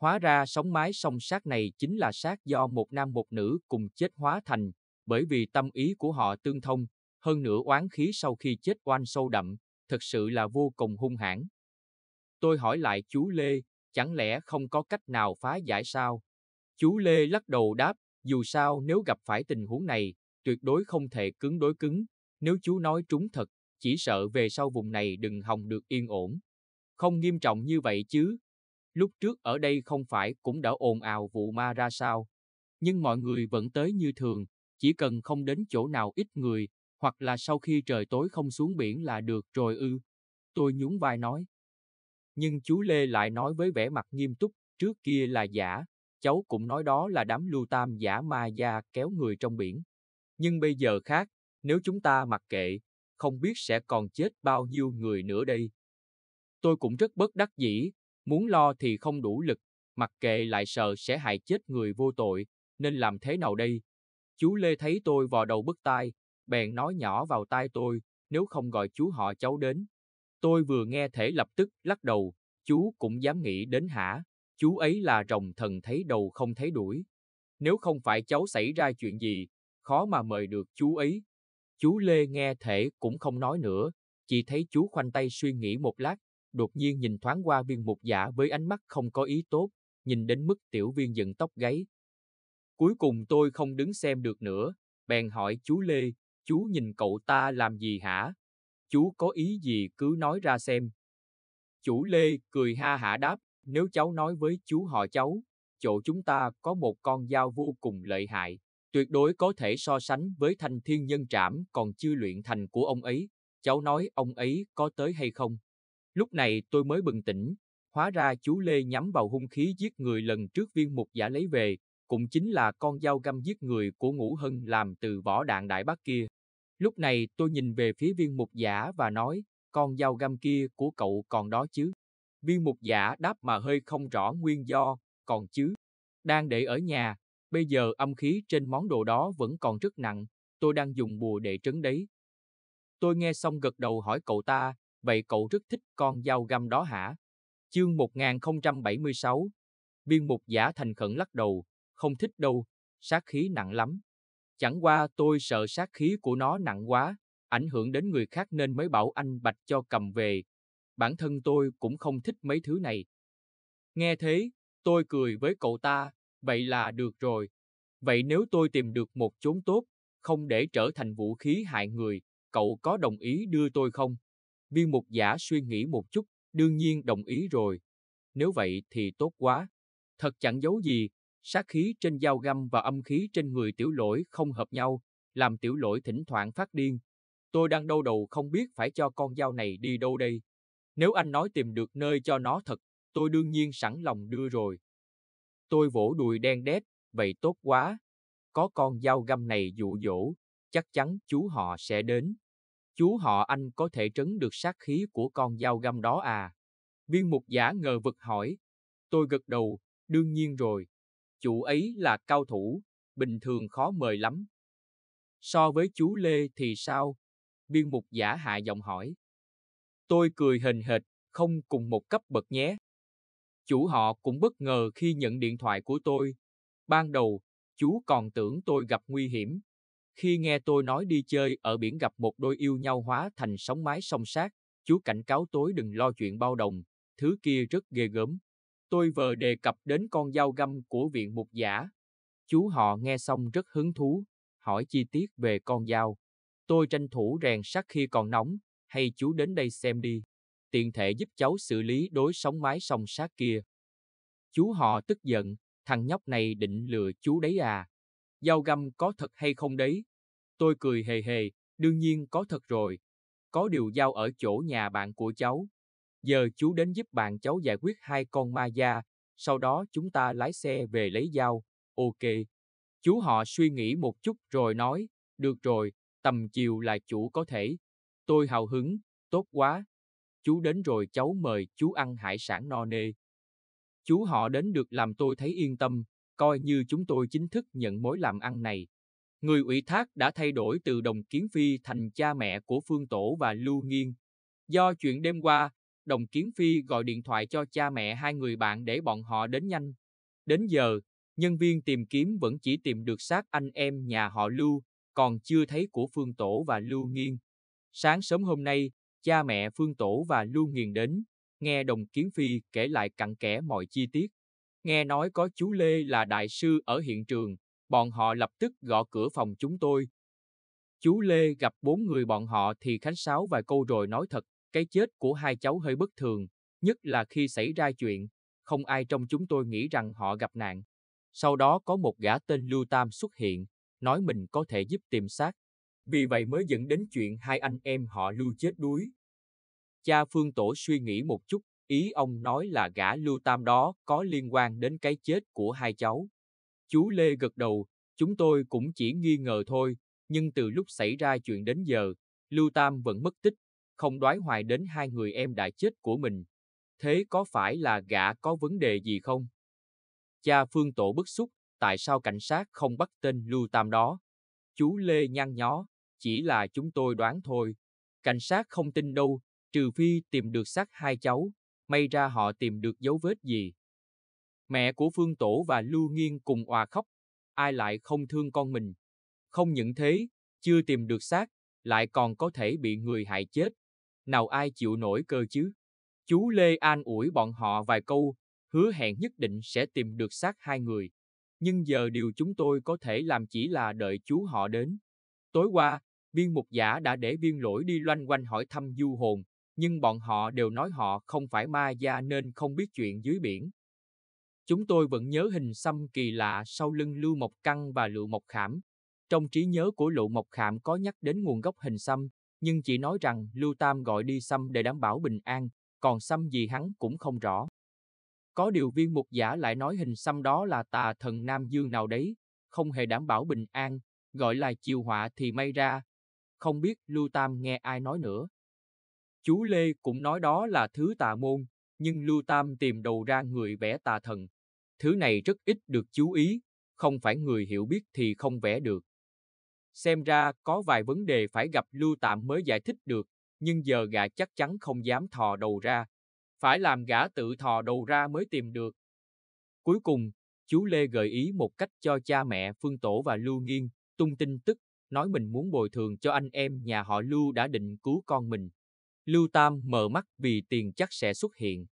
Hóa ra sóng mái song sát này chính là sát do một nam một nữ cùng chết hóa thành, bởi vì tâm ý của họ tương thông, hơn nữa oán khí sau khi chết oan sâu đậm, thật sự là vô cùng hung hãn. Tôi hỏi lại chú Lê, chẳng lẽ không có cách nào phá giải sao? Chú Lê lắc đầu đáp, dù sao nếu gặp phải tình huống này, tuyệt đối không thể cứng đối cứng, nếu chú nói trúng thật chỉ sợ về sau vùng này đừng hòng được yên ổn. Không nghiêm trọng như vậy chứ. Lúc trước ở đây không phải cũng đã ồn ào vụ ma ra sao. Nhưng mọi người vẫn tới như thường, chỉ cần không đến chỗ nào ít người, hoặc là sau khi trời tối không xuống biển là được rồi ư. Tôi nhún vai nói. Nhưng chú Lê lại nói với vẻ mặt nghiêm túc, trước kia là giả, cháu cũng nói đó là đám lưu tam giả ma gia kéo người trong biển. Nhưng bây giờ khác, nếu chúng ta mặc kệ, không biết sẽ còn chết bao nhiêu người nữa đây. Tôi cũng rất bất đắc dĩ, muốn lo thì không đủ lực, mặc kệ lại sợ sẽ hại chết người vô tội, nên làm thế nào đây? Chú Lê thấy tôi vò đầu bứt tai, bèn nói nhỏ vào tai tôi, nếu không gọi chú họ cháu đến. Tôi vừa nghe thể lập tức lắc đầu, chú cũng dám nghĩ đến hả? Chú ấy là rồng thần thấy đầu không thấy đuổi. Nếu không phải cháu xảy ra chuyện gì, khó mà mời được chú ấy. Chú Lê nghe thể cũng không nói nữa, chỉ thấy chú khoanh tay suy nghĩ một lát, đột nhiên nhìn thoáng qua viên mục giả với ánh mắt không có ý tốt, nhìn đến mức tiểu viên dựng tóc gáy. Cuối cùng tôi không đứng xem được nữa, bèn hỏi chú Lê, chú nhìn cậu ta làm gì hả? Chú có ý gì cứ nói ra xem. Chủ Lê cười ha hả đáp, nếu cháu nói với chú họ cháu, chỗ chúng ta có một con dao vô cùng lợi hại, tuyệt đối có thể so sánh với thanh thiên nhân trảm còn chưa luyện thành của ông ấy. Cháu nói ông ấy có tới hay không? Lúc này tôi mới bừng tỉnh, hóa ra chú Lê nhắm vào hung khí giết người lần trước viên mục giả lấy về, cũng chính là con dao găm giết người của ngũ hân làm từ vỏ đạn đại bác kia. Lúc này tôi nhìn về phía viên mục giả và nói, con dao găm kia của cậu còn đó chứ? Viên mục giả đáp mà hơi không rõ nguyên do, còn chứ? Đang để ở nhà, Bây giờ âm khí trên món đồ đó vẫn còn rất nặng, tôi đang dùng bùa để trấn đấy. Tôi nghe xong gật đầu hỏi cậu ta, vậy cậu rất thích con dao găm đó hả? Chương 1076 Viên mục giả thành khẩn lắc đầu, không thích đâu, sát khí nặng lắm. Chẳng qua tôi sợ sát khí của nó nặng quá, ảnh hưởng đến người khác nên mới bảo anh Bạch cho cầm về. Bản thân tôi cũng không thích mấy thứ này. Nghe thế, tôi cười với cậu ta, vậy là được rồi. Vậy nếu tôi tìm được một chốn tốt, không để trở thành vũ khí hại người, cậu có đồng ý đưa tôi không? Viên mục giả suy nghĩ một chút, đương nhiên đồng ý rồi. Nếu vậy thì tốt quá. Thật chẳng giấu gì, sát khí trên dao găm và âm khí trên người tiểu lỗi không hợp nhau, làm tiểu lỗi thỉnh thoảng phát điên. Tôi đang đau đầu không biết phải cho con dao này đi đâu đây. Nếu anh nói tìm được nơi cho nó thật, tôi đương nhiên sẵn lòng đưa rồi. Tôi vỗ đùi đen đét, vậy tốt quá. Có con dao găm này dụ dỗ, chắc chắn chú họ sẽ đến. Chú họ anh có thể trấn được sát khí của con dao găm đó à? Viên mục giả ngờ vực hỏi. Tôi gật đầu, đương nhiên rồi. Chủ ấy là cao thủ, bình thường khó mời lắm. So với chú Lê thì sao? Viên mục giả hạ giọng hỏi. Tôi cười hình hệt, không cùng một cấp bậc nhé. Chủ họ cũng bất ngờ khi nhận điện thoại của tôi. Ban đầu, chú còn tưởng tôi gặp nguy hiểm. Khi nghe tôi nói đi chơi ở biển gặp một đôi yêu nhau hóa thành sóng mái song sát, chú cảnh cáo tối đừng lo chuyện bao đồng, thứ kia rất ghê gớm. Tôi vờ đề cập đến con dao găm của viện mục giả. Chú họ nghe xong rất hứng thú, hỏi chi tiết về con dao. Tôi tranh thủ rèn sắt khi còn nóng, hay chú đến đây xem đi tiền thể giúp cháu xử lý đối sóng mái song sát kia. Chú họ tức giận, thằng nhóc này định lừa chú đấy à. Dao găm có thật hay không đấy? Tôi cười hề hề, đương nhiên có thật rồi. Có điều dao ở chỗ nhà bạn của cháu. Giờ chú đến giúp bạn cháu giải quyết hai con ma da, sau đó chúng ta lái xe về lấy dao. Ok. Chú họ suy nghĩ một chút rồi nói, được rồi, tầm chiều là chủ có thể. Tôi hào hứng, tốt quá, chú đến rồi cháu mời chú ăn hải sản no nê. Chú họ đến được làm tôi thấy yên tâm, coi như chúng tôi chính thức nhận mối làm ăn này. Người ủy thác đã thay đổi từ đồng kiến phi thành cha mẹ của Phương Tổ và Lưu Nghiên. Do chuyện đêm qua, đồng kiến phi gọi điện thoại cho cha mẹ hai người bạn để bọn họ đến nhanh. Đến giờ, nhân viên tìm kiếm vẫn chỉ tìm được xác anh em nhà họ Lưu, còn chưa thấy của Phương Tổ và Lưu Nghiên. Sáng sớm hôm nay, cha mẹ Phương Tổ và Lưu Nghiền đến, nghe Đồng Kiến Phi kể lại cặn kẽ mọi chi tiết. Nghe nói có chú Lê là đại sư ở hiện trường, bọn họ lập tức gõ cửa phòng chúng tôi. Chú Lê gặp bốn người bọn họ thì khánh sáo vài câu rồi nói thật, cái chết của hai cháu hơi bất thường, nhất là khi xảy ra chuyện, không ai trong chúng tôi nghĩ rằng họ gặp nạn. Sau đó có một gã tên Lưu Tam xuất hiện, nói mình có thể giúp tìm xác vì vậy mới dẫn đến chuyện hai anh em họ lưu chết đuối. Cha Phương Tổ suy nghĩ một chút, ý ông nói là gã lưu tam đó có liên quan đến cái chết của hai cháu. Chú Lê gật đầu, chúng tôi cũng chỉ nghi ngờ thôi, nhưng từ lúc xảy ra chuyện đến giờ, lưu tam vẫn mất tích, không đoái hoài đến hai người em đã chết của mình. Thế có phải là gã có vấn đề gì không? Cha Phương Tổ bức xúc, tại sao cảnh sát không bắt tên Lưu Tam đó? Chú Lê nhăn nhó, chỉ là chúng tôi đoán thôi. Cảnh sát không tin đâu, trừ phi tìm được xác hai cháu, may ra họ tìm được dấu vết gì. Mẹ của Phương Tổ và Lưu Nghiên cùng òa khóc, ai lại không thương con mình. Không những thế, chưa tìm được xác, lại còn có thể bị người hại chết. Nào ai chịu nổi cơ chứ? Chú Lê an ủi bọn họ vài câu, hứa hẹn nhất định sẽ tìm được xác hai người. Nhưng giờ điều chúng tôi có thể làm chỉ là đợi chú họ đến. Tối qua, Viên mục giả đã để viên lỗi đi loanh quanh hỏi thăm du hồn, nhưng bọn họ đều nói họ không phải ma gia nên không biết chuyện dưới biển. Chúng tôi vẫn nhớ hình xăm kỳ lạ sau lưng Lưu Mộc Căng và Lựu Mộc Khảm. Trong trí nhớ của Lựu Mộc Khảm có nhắc đến nguồn gốc hình xăm, nhưng chỉ nói rằng Lưu Tam gọi đi xăm để đảm bảo bình an, còn xăm gì hắn cũng không rõ. Có điều viên mục giả lại nói hình xăm đó là tà thần Nam Dương nào đấy, không hề đảm bảo bình an, gọi là chiều họa thì may ra, không biết Lưu Tam nghe ai nói nữa. Chú Lê cũng nói đó là thứ tà môn, nhưng Lưu Tam tìm đầu ra người vẽ tà thần. Thứ này rất ít được chú ý, không phải người hiểu biết thì không vẽ được. Xem ra có vài vấn đề phải gặp Lưu Tạm mới giải thích được, nhưng giờ gã chắc chắn không dám thò đầu ra. Phải làm gã tự thò đầu ra mới tìm được. Cuối cùng, chú Lê gợi ý một cách cho cha mẹ Phương Tổ và Lưu Nghiên tung tin tức nói mình muốn bồi thường cho anh em nhà họ Lưu đã định cứu con mình. Lưu Tam mở mắt vì tiền chắc sẽ xuất hiện.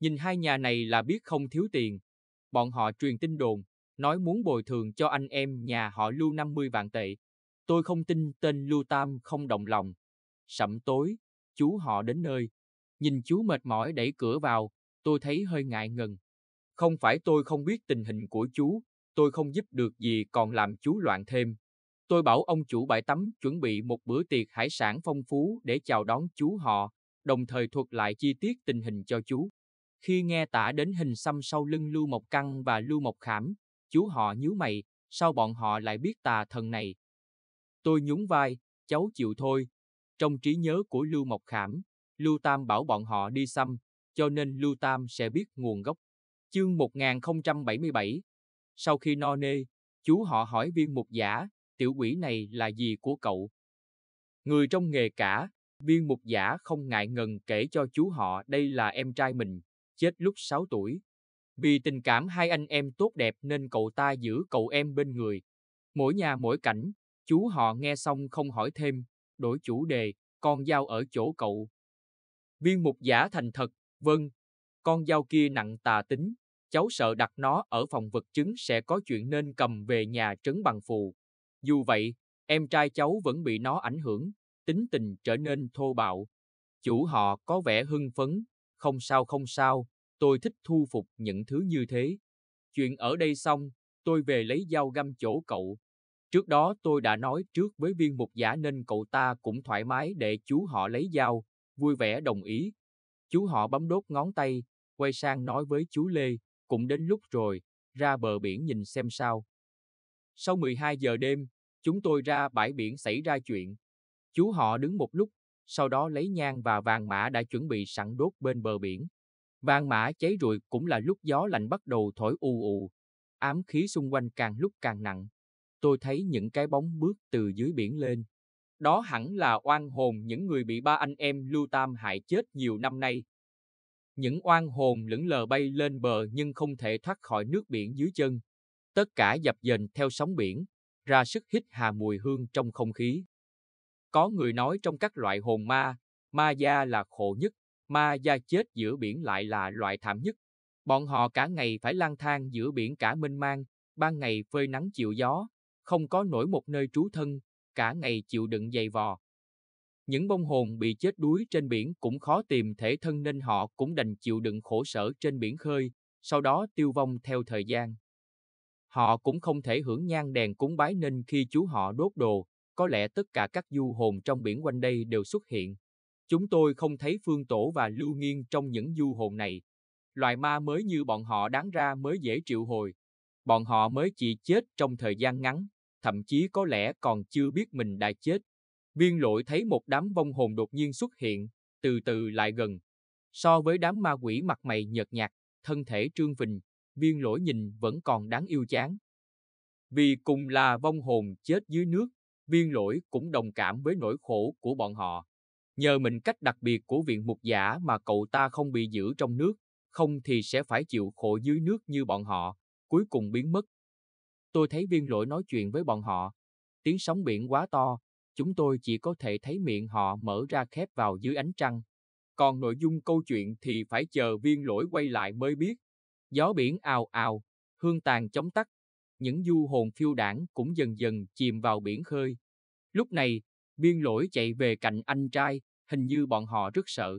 Nhìn hai nhà này là biết không thiếu tiền. Bọn họ truyền tin đồn, nói muốn bồi thường cho anh em nhà họ Lưu 50 vạn tệ. Tôi không tin tên Lưu Tam không động lòng. Sẩm tối, chú họ đến nơi. Nhìn chú mệt mỏi đẩy cửa vào, tôi thấy hơi ngại ngần. Không phải tôi không biết tình hình của chú, tôi không giúp được gì còn làm chú loạn thêm. Tôi bảo ông chủ bãi tắm chuẩn bị một bữa tiệc hải sản phong phú để chào đón chú họ, đồng thời thuật lại chi tiết tình hình cho chú. Khi nghe tả đến hình xăm sau lưng Lưu Mộc Căng và Lưu Mộc Khảm, chú họ nhíu mày, sao bọn họ lại biết tà thần này? Tôi nhún vai, cháu chịu thôi. Trong trí nhớ của Lưu Mộc Khảm, Lưu Tam bảo bọn họ đi xăm, cho nên Lưu Tam sẽ biết nguồn gốc. Chương 1077 Sau khi no nê, chú họ hỏi viên mục giả, tiểu quỷ này là gì của cậu? Người trong nghề cả, viên mục giả không ngại ngần kể cho chú họ đây là em trai mình, chết lúc 6 tuổi. Vì tình cảm hai anh em tốt đẹp nên cậu ta giữ cậu em bên người. Mỗi nhà mỗi cảnh, chú họ nghe xong không hỏi thêm, đổi chủ đề, con dao ở chỗ cậu. Viên mục giả thành thật, vâng, con dao kia nặng tà tính, cháu sợ đặt nó ở phòng vật chứng sẽ có chuyện nên cầm về nhà trấn bằng phù. Dù vậy, em trai cháu vẫn bị nó ảnh hưởng, tính tình trở nên thô bạo. Chủ họ có vẻ hưng phấn, không sao không sao, tôi thích thu phục những thứ như thế. Chuyện ở đây xong, tôi về lấy dao găm chỗ cậu. Trước đó tôi đã nói trước với viên mục giả nên cậu ta cũng thoải mái để chú họ lấy dao, vui vẻ đồng ý. Chú họ bấm đốt ngón tay, quay sang nói với chú Lê, cũng đến lúc rồi, ra bờ biển nhìn xem sao. Sau 12 giờ đêm, chúng tôi ra bãi biển xảy ra chuyện. Chú họ đứng một lúc, sau đó lấy nhang và vàng mã đã chuẩn bị sẵn đốt bên bờ biển. Vàng mã cháy rụi cũng là lúc gió lạnh bắt đầu thổi ù ù. Ám khí xung quanh càng lúc càng nặng. Tôi thấy những cái bóng bước từ dưới biển lên. Đó hẳn là oan hồn những người bị ba anh em Lưu Tam hại chết nhiều năm nay. Những oan hồn lững lờ bay lên bờ nhưng không thể thoát khỏi nước biển dưới chân. Tất cả dập dềnh theo sóng biển, ra sức hít hà mùi hương trong không khí. Có người nói trong các loại hồn ma, ma da là khổ nhất, ma da chết giữa biển lại là loại thảm nhất. Bọn họ cả ngày phải lang thang giữa biển cả mênh mang, ban ngày phơi nắng chịu gió, không có nổi một nơi trú thân, cả ngày chịu đựng dày vò. Những bông hồn bị chết đuối trên biển cũng khó tìm thể thân nên họ cũng đành chịu đựng khổ sở trên biển khơi, sau đó tiêu vong theo thời gian. Họ cũng không thể hưởng nhang đèn cúng bái nên khi chú họ đốt đồ, có lẽ tất cả các du hồn trong biển quanh đây đều xuất hiện. Chúng tôi không thấy Phương Tổ và Lưu Nghiên trong những du hồn này. Loại ma mới như bọn họ đáng ra mới dễ triệu hồi. Bọn họ mới chỉ chết trong thời gian ngắn, thậm chí có lẽ còn chưa biết mình đã chết. Viên Lỗi thấy một đám vong hồn đột nhiên xuất hiện, từ từ lại gần. So với đám ma quỷ mặt mày nhợt nhạt, thân thể Trương Vình viên lỗi nhìn vẫn còn đáng yêu chán. Vì cùng là vong hồn chết dưới nước, viên lỗi cũng đồng cảm với nỗi khổ của bọn họ. Nhờ mình cách đặc biệt của viện mục giả mà cậu ta không bị giữ trong nước, không thì sẽ phải chịu khổ dưới nước như bọn họ, cuối cùng biến mất. Tôi thấy viên lỗi nói chuyện với bọn họ. Tiếng sóng biển quá to, chúng tôi chỉ có thể thấy miệng họ mở ra khép vào dưới ánh trăng. Còn nội dung câu chuyện thì phải chờ viên lỗi quay lại mới biết. Gió biển ào ào, hương tàn chống tắt, những du hồn phiêu đảng cũng dần dần chìm vào biển khơi. Lúc này, biên lỗi chạy về cạnh anh trai, hình như bọn họ rất sợ.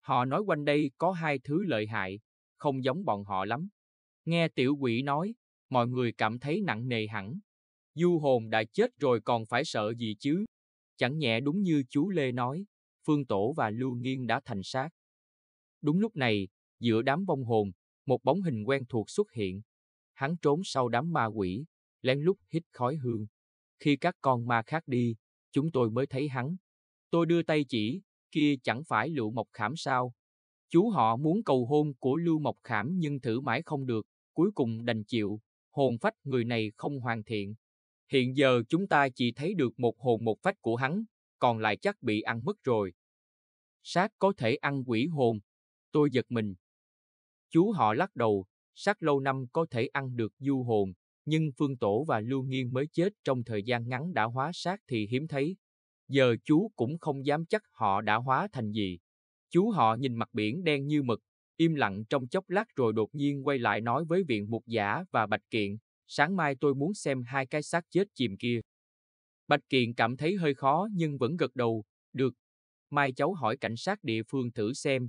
Họ nói quanh đây có hai thứ lợi hại, không giống bọn họ lắm. Nghe tiểu quỷ nói, mọi người cảm thấy nặng nề hẳn. Du hồn đã chết rồi còn phải sợ gì chứ? Chẳng nhẹ đúng như chú Lê nói, Phương Tổ và Lưu Nghiên đã thành xác. Đúng lúc này, giữa đám vong hồn, một bóng hình quen thuộc xuất hiện. Hắn trốn sau đám ma quỷ, lén lút hít khói hương. Khi các con ma khác đi, chúng tôi mới thấy hắn. Tôi đưa tay chỉ, kia chẳng phải Lưu Mộc Khảm sao? Chú họ muốn cầu hôn của Lưu Mộc Khảm nhưng thử mãi không được, cuối cùng đành chịu, hồn phách người này không hoàn thiện. Hiện giờ chúng ta chỉ thấy được một hồn một phách của hắn, còn lại chắc bị ăn mất rồi. Sát có thể ăn quỷ hồn. Tôi giật mình, Chú họ lắc đầu, sát lâu năm có thể ăn được du hồn, nhưng Phương Tổ và Lưu Nghiên mới chết trong thời gian ngắn đã hóa sát thì hiếm thấy. Giờ chú cũng không dám chắc họ đã hóa thành gì. Chú họ nhìn mặt biển đen như mực, im lặng trong chốc lát rồi đột nhiên quay lại nói với viện mục giả và Bạch Kiện, sáng mai tôi muốn xem hai cái xác chết chìm kia. Bạch Kiện cảm thấy hơi khó nhưng vẫn gật đầu, được. Mai cháu hỏi cảnh sát địa phương thử xem.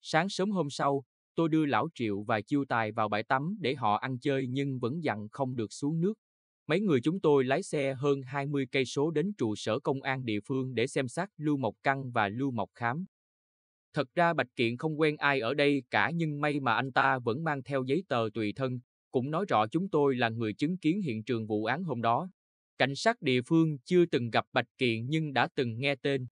Sáng sớm hôm sau, Tôi đưa lão Triệu và Chiêu Tài vào bãi tắm để họ ăn chơi nhưng vẫn dặn không được xuống nước. Mấy người chúng tôi lái xe hơn 20 cây số đến trụ sở công an địa phương để xem xét Lưu Mộc Căng và Lưu Mộc Khám. Thật ra Bạch Kiện không quen ai ở đây cả nhưng may mà anh ta vẫn mang theo giấy tờ tùy thân, cũng nói rõ chúng tôi là người chứng kiến hiện trường vụ án hôm đó. Cảnh sát địa phương chưa từng gặp Bạch Kiện nhưng đã từng nghe tên.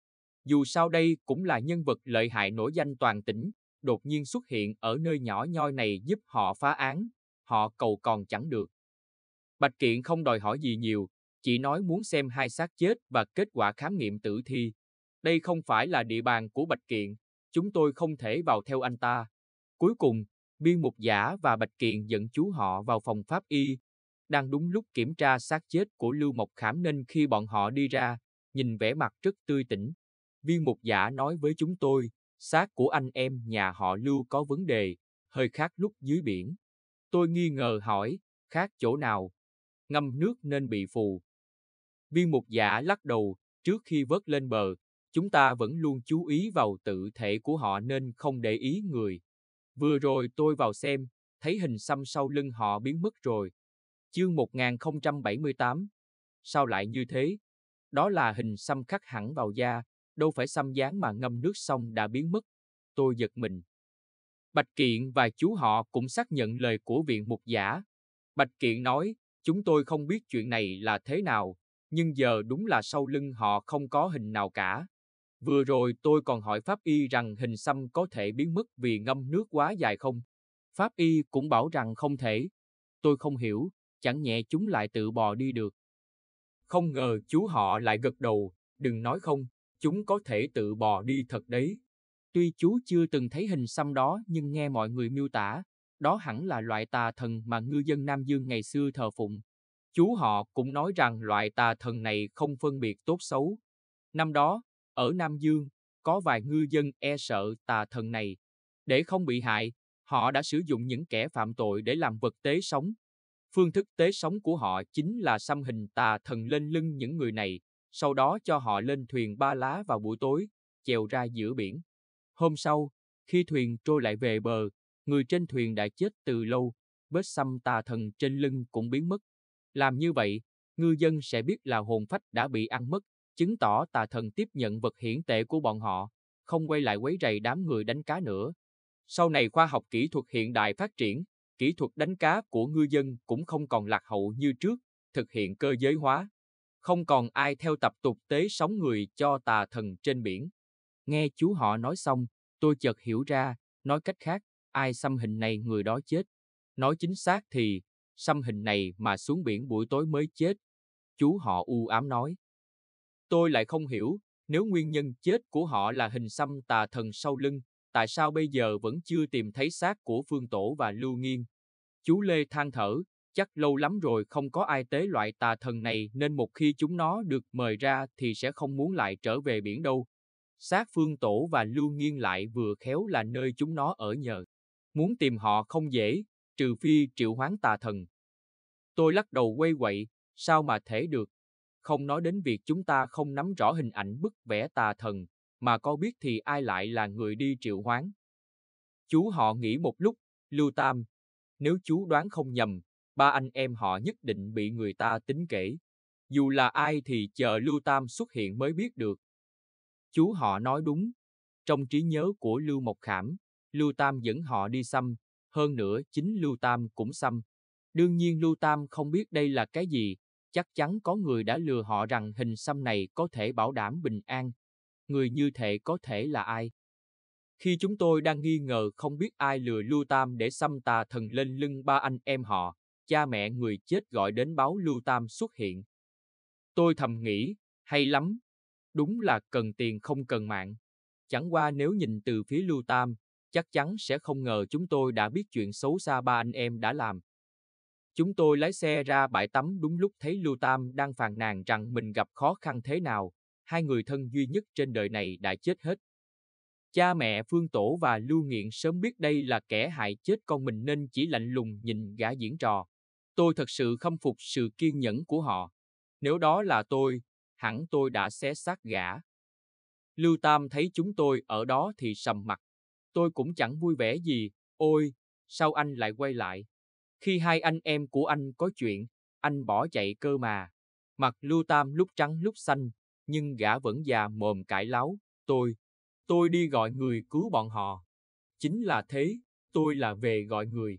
Dù sao đây cũng là nhân vật lợi hại nổi danh toàn tỉnh, đột nhiên xuất hiện ở nơi nhỏ nhoi này giúp họ phá án, họ cầu còn chẳng được. Bạch Kiện không đòi hỏi gì nhiều, chỉ nói muốn xem hai xác chết và kết quả khám nghiệm tử thi. Đây không phải là địa bàn của Bạch Kiện, chúng tôi không thể vào theo anh ta. Cuối cùng, biên mục giả và Bạch Kiện dẫn chú họ vào phòng pháp y. Đang đúng lúc kiểm tra xác chết của Lưu Mộc Khảm nên khi bọn họ đi ra, nhìn vẻ mặt rất tươi tỉnh. Viên mục giả nói với chúng tôi, xác của anh em nhà họ Lưu có vấn đề, hơi khác lúc dưới biển. Tôi nghi ngờ hỏi, khác chỗ nào? Ngâm nước nên bị phù. Viên mục giả lắc đầu, trước khi vớt lên bờ, chúng ta vẫn luôn chú ý vào tự thể của họ nên không để ý người. Vừa rồi tôi vào xem, thấy hình xăm sau lưng họ biến mất rồi. Chương 1078. Sao lại như thế? Đó là hình xăm khắc hẳn vào da, đâu phải xăm dáng mà ngâm nước xong đã biến mất. Tôi giật mình. Bạch Kiện và chú họ cũng xác nhận lời của viện mục giả. Bạch Kiện nói, chúng tôi không biết chuyện này là thế nào, nhưng giờ đúng là sau lưng họ không có hình nào cả. Vừa rồi tôi còn hỏi Pháp Y rằng hình xăm có thể biến mất vì ngâm nước quá dài không. Pháp Y cũng bảo rằng không thể. Tôi không hiểu, chẳng nhẹ chúng lại tự bò đi được. Không ngờ chú họ lại gật đầu, đừng nói không. Chúng có thể tự bò đi thật đấy. Tuy chú chưa từng thấy hình xăm đó nhưng nghe mọi người miêu tả, đó hẳn là loại tà thần mà ngư dân Nam Dương ngày xưa thờ phụng. Chú họ cũng nói rằng loại tà thần này không phân biệt tốt xấu. Năm đó, ở Nam Dương, có vài ngư dân e sợ tà thần này. Để không bị hại, họ đã sử dụng những kẻ phạm tội để làm vật tế sống. Phương thức tế sống của họ chính là xăm hình tà thần lên lưng những người này, sau đó cho họ lên thuyền ba lá vào buổi tối, chèo ra giữa biển. Hôm sau, khi thuyền trôi lại về bờ, người trên thuyền đã chết từ lâu, vết xăm tà thần trên lưng cũng biến mất. Làm như vậy, ngư dân sẽ biết là hồn phách đã bị ăn mất, chứng tỏ tà thần tiếp nhận vật hiển tệ của bọn họ, không quay lại quấy rầy đám người đánh cá nữa. Sau này khoa học kỹ thuật hiện đại phát triển, kỹ thuật đánh cá của ngư dân cũng không còn lạc hậu như trước, thực hiện cơ giới hóa, không còn ai theo tập tục tế sóng người cho tà thần trên biển. Nghe chú họ nói xong, tôi chợt hiểu ra, nói cách khác, ai xăm hình này người đó chết. Nói chính xác thì, xăm hình này mà xuống biển buổi tối mới chết. Chú họ u ám nói. Tôi lại không hiểu, nếu nguyên nhân chết của họ là hình xăm tà thần sau lưng, tại sao bây giờ vẫn chưa tìm thấy xác của Phương Tổ và Lưu Nghiên? Chú Lê than thở, chắc lâu lắm rồi không có ai tế loại tà thần này nên một khi chúng nó được mời ra thì sẽ không muốn lại trở về biển đâu. Sát phương tổ và lưu nghiên lại vừa khéo là nơi chúng nó ở nhờ. Muốn tìm họ không dễ, trừ phi triệu hoán tà thần. Tôi lắc đầu quay quậy, sao mà thể được. Không nói đến việc chúng ta không nắm rõ hình ảnh bức vẽ tà thần, mà có biết thì ai lại là người đi triệu hoán. Chú họ nghĩ một lúc, Lưu Tam. Nếu chú đoán không nhầm, ba anh em họ nhất định bị người ta tính kể. Dù là ai thì chờ Lưu Tam xuất hiện mới biết được. Chú họ nói đúng. Trong trí nhớ của Lưu Mộc Khảm, Lưu Tam dẫn họ đi xăm, hơn nữa chính Lưu Tam cũng xăm. Đương nhiên Lưu Tam không biết đây là cái gì, chắc chắn có người đã lừa họ rằng hình xăm này có thể bảo đảm bình an. Người như thế có thể là ai? Khi chúng tôi đang nghi ngờ không biết ai lừa Lưu Tam để xăm tà thần lên lưng ba anh em họ, cha mẹ người chết gọi đến báo Lưu Tam xuất hiện. Tôi thầm nghĩ, hay lắm, đúng là cần tiền không cần mạng. Chẳng qua nếu nhìn từ phía Lưu Tam, chắc chắn sẽ không ngờ chúng tôi đã biết chuyện xấu xa ba anh em đã làm. Chúng tôi lái xe ra bãi tắm đúng lúc thấy Lưu Tam đang phàn nàn rằng mình gặp khó khăn thế nào, hai người thân duy nhất trên đời này đã chết hết. Cha mẹ Phương Tổ và Lưu Nghiện sớm biết đây là kẻ hại chết con mình nên chỉ lạnh lùng nhìn gã diễn trò. Tôi thật sự khâm phục sự kiên nhẫn của họ. Nếu đó là tôi, hẳn tôi đã xé xác gã. Lưu Tam thấy chúng tôi ở đó thì sầm mặt. Tôi cũng chẳng vui vẻ gì, ôi, sao anh lại quay lại? Khi hai anh em của anh có chuyện, anh bỏ chạy cơ mà. Mặt Lưu Tam lúc trắng lúc xanh, nhưng gã vẫn già mồm cãi láo, tôi, tôi đi gọi người cứu bọn họ. Chính là thế, tôi là về gọi người.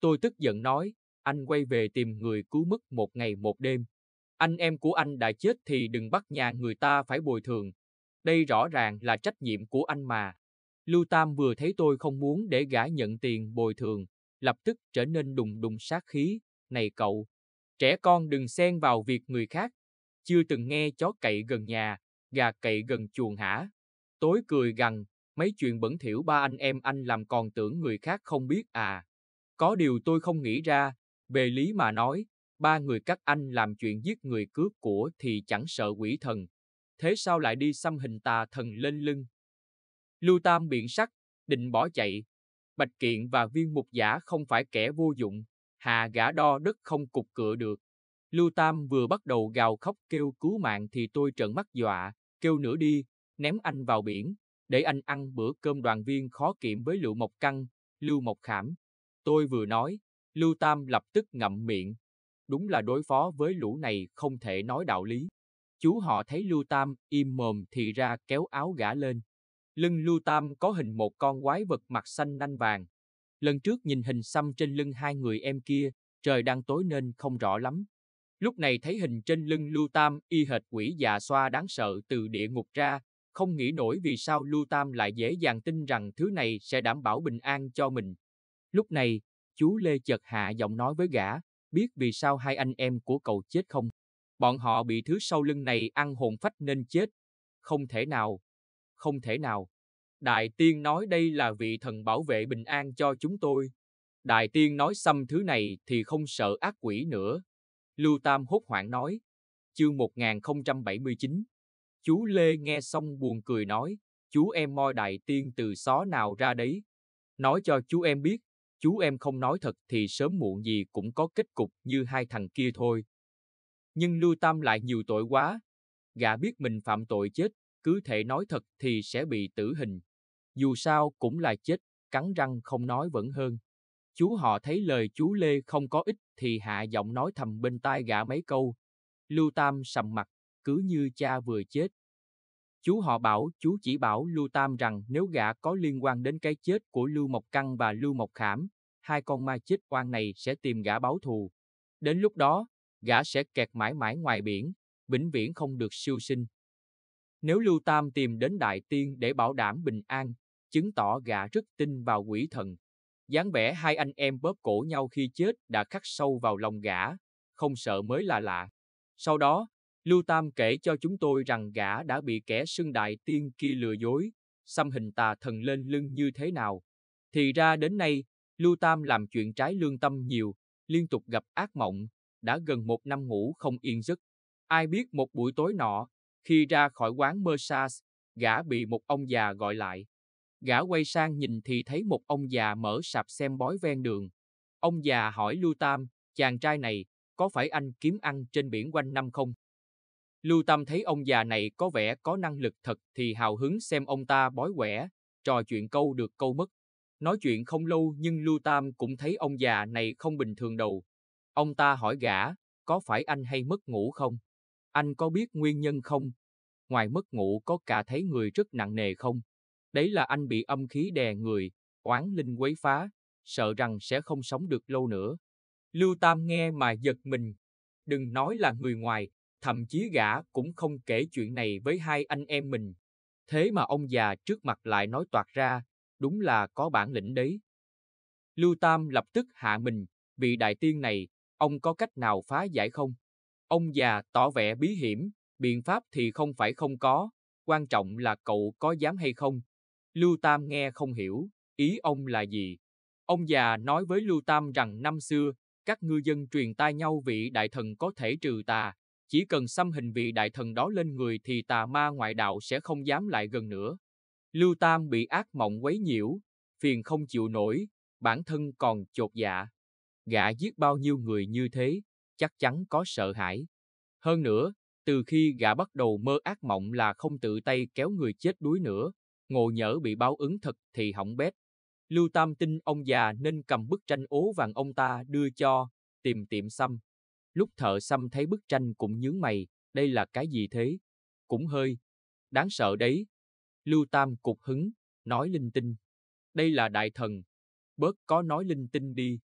Tôi tức giận nói, anh quay về tìm người cứu mất một ngày một đêm. Anh em của anh đã chết thì đừng bắt nhà người ta phải bồi thường. Đây rõ ràng là trách nhiệm của anh mà. Lưu Tam vừa thấy tôi không muốn để gã nhận tiền bồi thường, lập tức trở nên đùng đùng sát khí. Này cậu, trẻ con đừng xen vào việc người khác. Chưa từng nghe chó cậy gần nhà, gà cậy gần chuồng hả? Tối cười gằn, mấy chuyện bẩn thỉu ba anh em anh làm còn tưởng người khác không biết à. Có điều tôi không nghĩ ra, về lý mà nói, ba người các anh làm chuyện giết người cướp của thì chẳng sợ quỷ thần. Thế sao lại đi xăm hình tà thần lên lưng? Lưu Tam biện sắc, định bỏ chạy. Bạch Kiện và viên mục giả không phải kẻ vô dụng, hà gã đo đất không cục cựa được. Lưu Tam vừa bắt đầu gào khóc kêu cứu mạng thì tôi trợn mắt dọa, kêu nửa đi, ném anh vào biển, để anh ăn bữa cơm đoàn viên khó kiệm với Lưu Mộc Căng, Lưu Mộc Khảm. Tôi vừa nói, Lưu Tam lập tức ngậm miệng. Đúng là đối phó với lũ này không thể nói đạo lý. Chú họ thấy Lưu Tam im mồm thì ra kéo áo gã lên. Lưng Lưu Tam có hình một con quái vật mặt xanh nanh vàng. Lần trước nhìn hình xăm trên lưng hai người em kia, trời đang tối nên không rõ lắm. Lúc này thấy hình trên lưng Lưu Tam y hệt quỷ già xoa đáng sợ từ địa ngục ra, không nghĩ nổi vì sao Lưu Tam lại dễ dàng tin rằng thứ này sẽ đảm bảo bình an cho mình. Lúc này, Chú Lê chợt hạ giọng nói với gã, biết vì sao hai anh em của cậu chết không? Bọn họ bị thứ sau lưng này ăn hồn phách nên chết. Không thể nào. Không thể nào. Đại tiên nói đây là vị thần bảo vệ bình an cho chúng tôi. Đại tiên nói xăm thứ này thì không sợ ác quỷ nữa. Lưu Tam hốt hoảng nói. Chương 1079 Chú Lê nghe xong buồn cười nói, chú em moi đại tiên từ xó nào ra đấy. Nói cho chú em biết, chú em không nói thật thì sớm muộn gì cũng có kết cục như hai thằng kia thôi. Nhưng Lưu Tam lại nhiều tội quá. Gã biết mình phạm tội chết, cứ thể nói thật thì sẽ bị tử hình. Dù sao cũng là chết, cắn răng không nói vẫn hơn. Chú họ thấy lời chú Lê không có ích thì hạ giọng nói thầm bên tai gã mấy câu. Lưu Tam sầm mặt, cứ như cha vừa chết, Chú họ bảo, chú chỉ bảo Lưu Tam rằng nếu gã có liên quan đến cái chết của Lưu Mộc Căng và Lưu Mộc Khảm, hai con ma chết oan này sẽ tìm gã báo thù. Đến lúc đó, gã sẽ kẹt mãi mãi ngoài biển, vĩnh viễn không được siêu sinh. Nếu Lưu Tam tìm đến Đại Tiên để bảo đảm bình an, chứng tỏ gã rất tin vào quỷ thần. dáng vẻ hai anh em bóp cổ nhau khi chết đã khắc sâu vào lòng gã, không sợ mới là lạ. Sau đó, Lưu Tam kể cho chúng tôi rằng gã đã bị kẻ xưng đại tiên kia lừa dối, xăm hình tà thần lên lưng như thế nào. Thì ra đến nay, Lưu Tam làm chuyện trái lương tâm nhiều, liên tục gặp ác mộng, đã gần một năm ngủ không yên giấc. Ai biết một buổi tối nọ, khi ra khỏi quán Mersas, gã bị một ông già gọi lại. Gã quay sang nhìn thì thấy một ông già mở sạp xem bói ven đường. Ông già hỏi Lưu Tam, chàng trai này, có phải anh kiếm ăn trên biển quanh năm không? Lưu Tâm thấy ông già này có vẻ có năng lực thật thì hào hứng xem ông ta bói quẻ, trò chuyện câu được câu mất. Nói chuyện không lâu nhưng Lưu Tam cũng thấy ông già này không bình thường đâu. Ông ta hỏi gã, có phải anh hay mất ngủ không? Anh có biết nguyên nhân không? Ngoài mất ngủ có cả thấy người rất nặng nề không? Đấy là anh bị âm khí đè người, oán linh quấy phá, sợ rằng sẽ không sống được lâu nữa. Lưu Tam nghe mà giật mình. Đừng nói là người ngoài, thậm chí gã cũng không kể chuyện này với hai anh em mình. Thế mà ông già trước mặt lại nói toạc ra, đúng là có bản lĩnh đấy. Lưu Tam lập tức hạ mình, vị đại tiên này, ông có cách nào phá giải không? Ông già tỏ vẻ bí hiểm, biện pháp thì không phải không có, quan trọng là cậu có dám hay không. Lưu Tam nghe không hiểu, ý ông là gì. Ông già nói với Lưu Tam rằng năm xưa, các ngư dân truyền tai nhau vị đại thần có thể trừ tà, chỉ cần xăm hình vị đại thần đó lên người thì tà ma ngoại đạo sẽ không dám lại gần nữa. Lưu Tam bị ác mộng quấy nhiễu, phiền không chịu nổi, bản thân còn chột dạ. Gã giết bao nhiêu người như thế, chắc chắn có sợ hãi. Hơn nữa, từ khi gã bắt đầu mơ ác mộng là không tự tay kéo người chết đuối nữa, ngộ nhỡ bị báo ứng thật thì hỏng bét. Lưu Tam tin ông già nên cầm bức tranh ố vàng ông ta đưa cho, tìm tiệm xăm. Lúc thợ xăm thấy bức tranh cũng nhướng mày, đây là cái gì thế? Cũng hơi. Đáng sợ đấy. Lưu Tam cục hứng, nói linh tinh. Đây là đại thần. Bớt có nói linh tinh đi.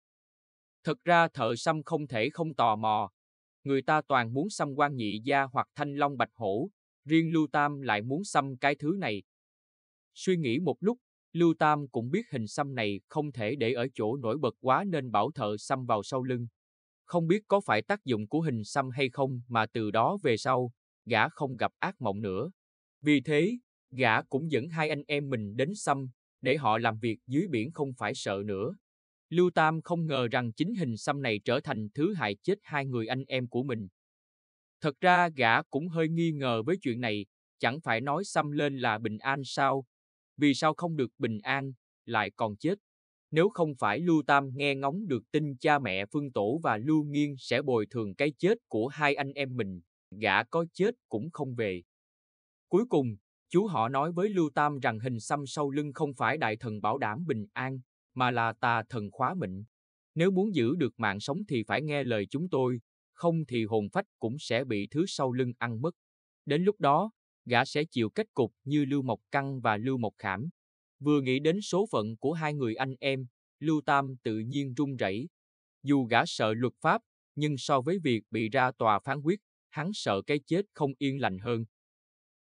Thật ra thợ xăm không thể không tò mò. Người ta toàn muốn xăm quan nhị gia hoặc thanh long bạch hổ, riêng Lưu Tam lại muốn xăm cái thứ này. Suy nghĩ một lúc, Lưu Tam cũng biết hình xăm này không thể để ở chỗ nổi bật quá nên bảo thợ xăm vào sau lưng không biết có phải tác dụng của hình xăm hay không mà từ đó về sau, gã không gặp ác mộng nữa. Vì thế, gã cũng dẫn hai anh em mình đến xăm, để họ làm việc dưới biển không phải sợ nữa. Lưu Tam không ngờ rằng chính hình xăm này trở thành thứ hại chết hai người anh em của mình. Thật ra gã cũng hơi nghi ngờ với chuyện này, chẳng phải nói xăm lên là bình an sao? Vì sao không được bình an, lại còn chết? Nếu không phải Lưu Tam nghe ngóng được tin cha mẹ Phương Tổ và Lưu Nghiên sẽ bồi thường cái chết của hai anh em mình, gã có chết cũng không về. Cuối cùng, chú họ nói với Lưu Tam rằng hình xăm sau lưng không phải đại thần bảo đảm bình an, mà là tà thần khóa mệnh. Nếu muốn giữ được mạng sống thì phải nghe lời chúng tôi, không thì hồn phách cũng sẽ bị thứ sau lưng ăn mất. Đến lúc đó, gã sẽ chịu kết cục như Lưu Mộc Căng và Lưu Mộc Khảm. Vừa nghĩ đến số phận của hai người anh em, Lưu Tam tự nhiên run rẩy. Dù gã sợ luật pháp, nhưng so với việc bị ra tòa phán quyết, hắn sợ cái chết không yên lành hơn.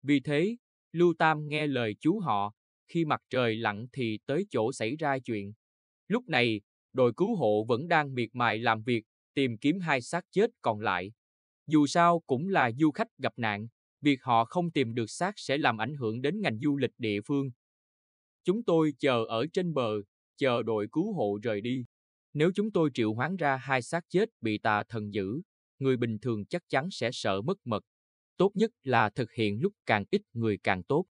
Vì thế, Lưu Tam nghe lời chú họ, khi mặt trời lặn thì tới chỗ xảy ra chuyện. Lúc này, đội cứu hộ vẫn đang miệt mài làm việc, tìm kiếm hai xác chết còn lại. Dù sao cũng là du khách gặp nạn, việc họ không tìm được xác sẽ làm ảnh hưởng đến ngành du lịch địa phương, Chúng tôi chờ ở trên bờ, chờ đội cứu hộ rời đi. Nếu chúng tôi triệu hoán ra hai xác chết bị tà thần giữ, người bình thường chắc chắn sẽ sợ mất mật. Tốt nhất là thực hiện lúc càng ít người càng tốt.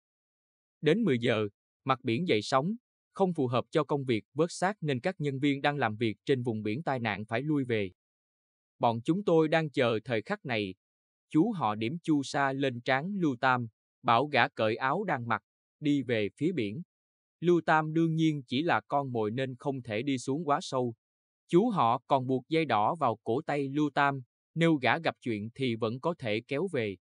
Đến 10 giờ, mặt biển dậy sóng, không phù hợp cho công việc vớt xác nên các nhân viên đang làm việc trên vùng biển tai nạn phải lui về. Bọn chúng tôi đang chờ thời khắc này. Chú họ điểm chu sa lên trán Lưu Tam, bảo gã cởi áo đang mặc, đi về phía biển. Lưu Tam đương nhiên chỉ là con mồi nên không thể đi xuống quá sâu. Chú họ còn buộc dây đỏ vào cổ tay Lưu Tam, nếu gã gặp chuyện thì vẫn có thể kéo về.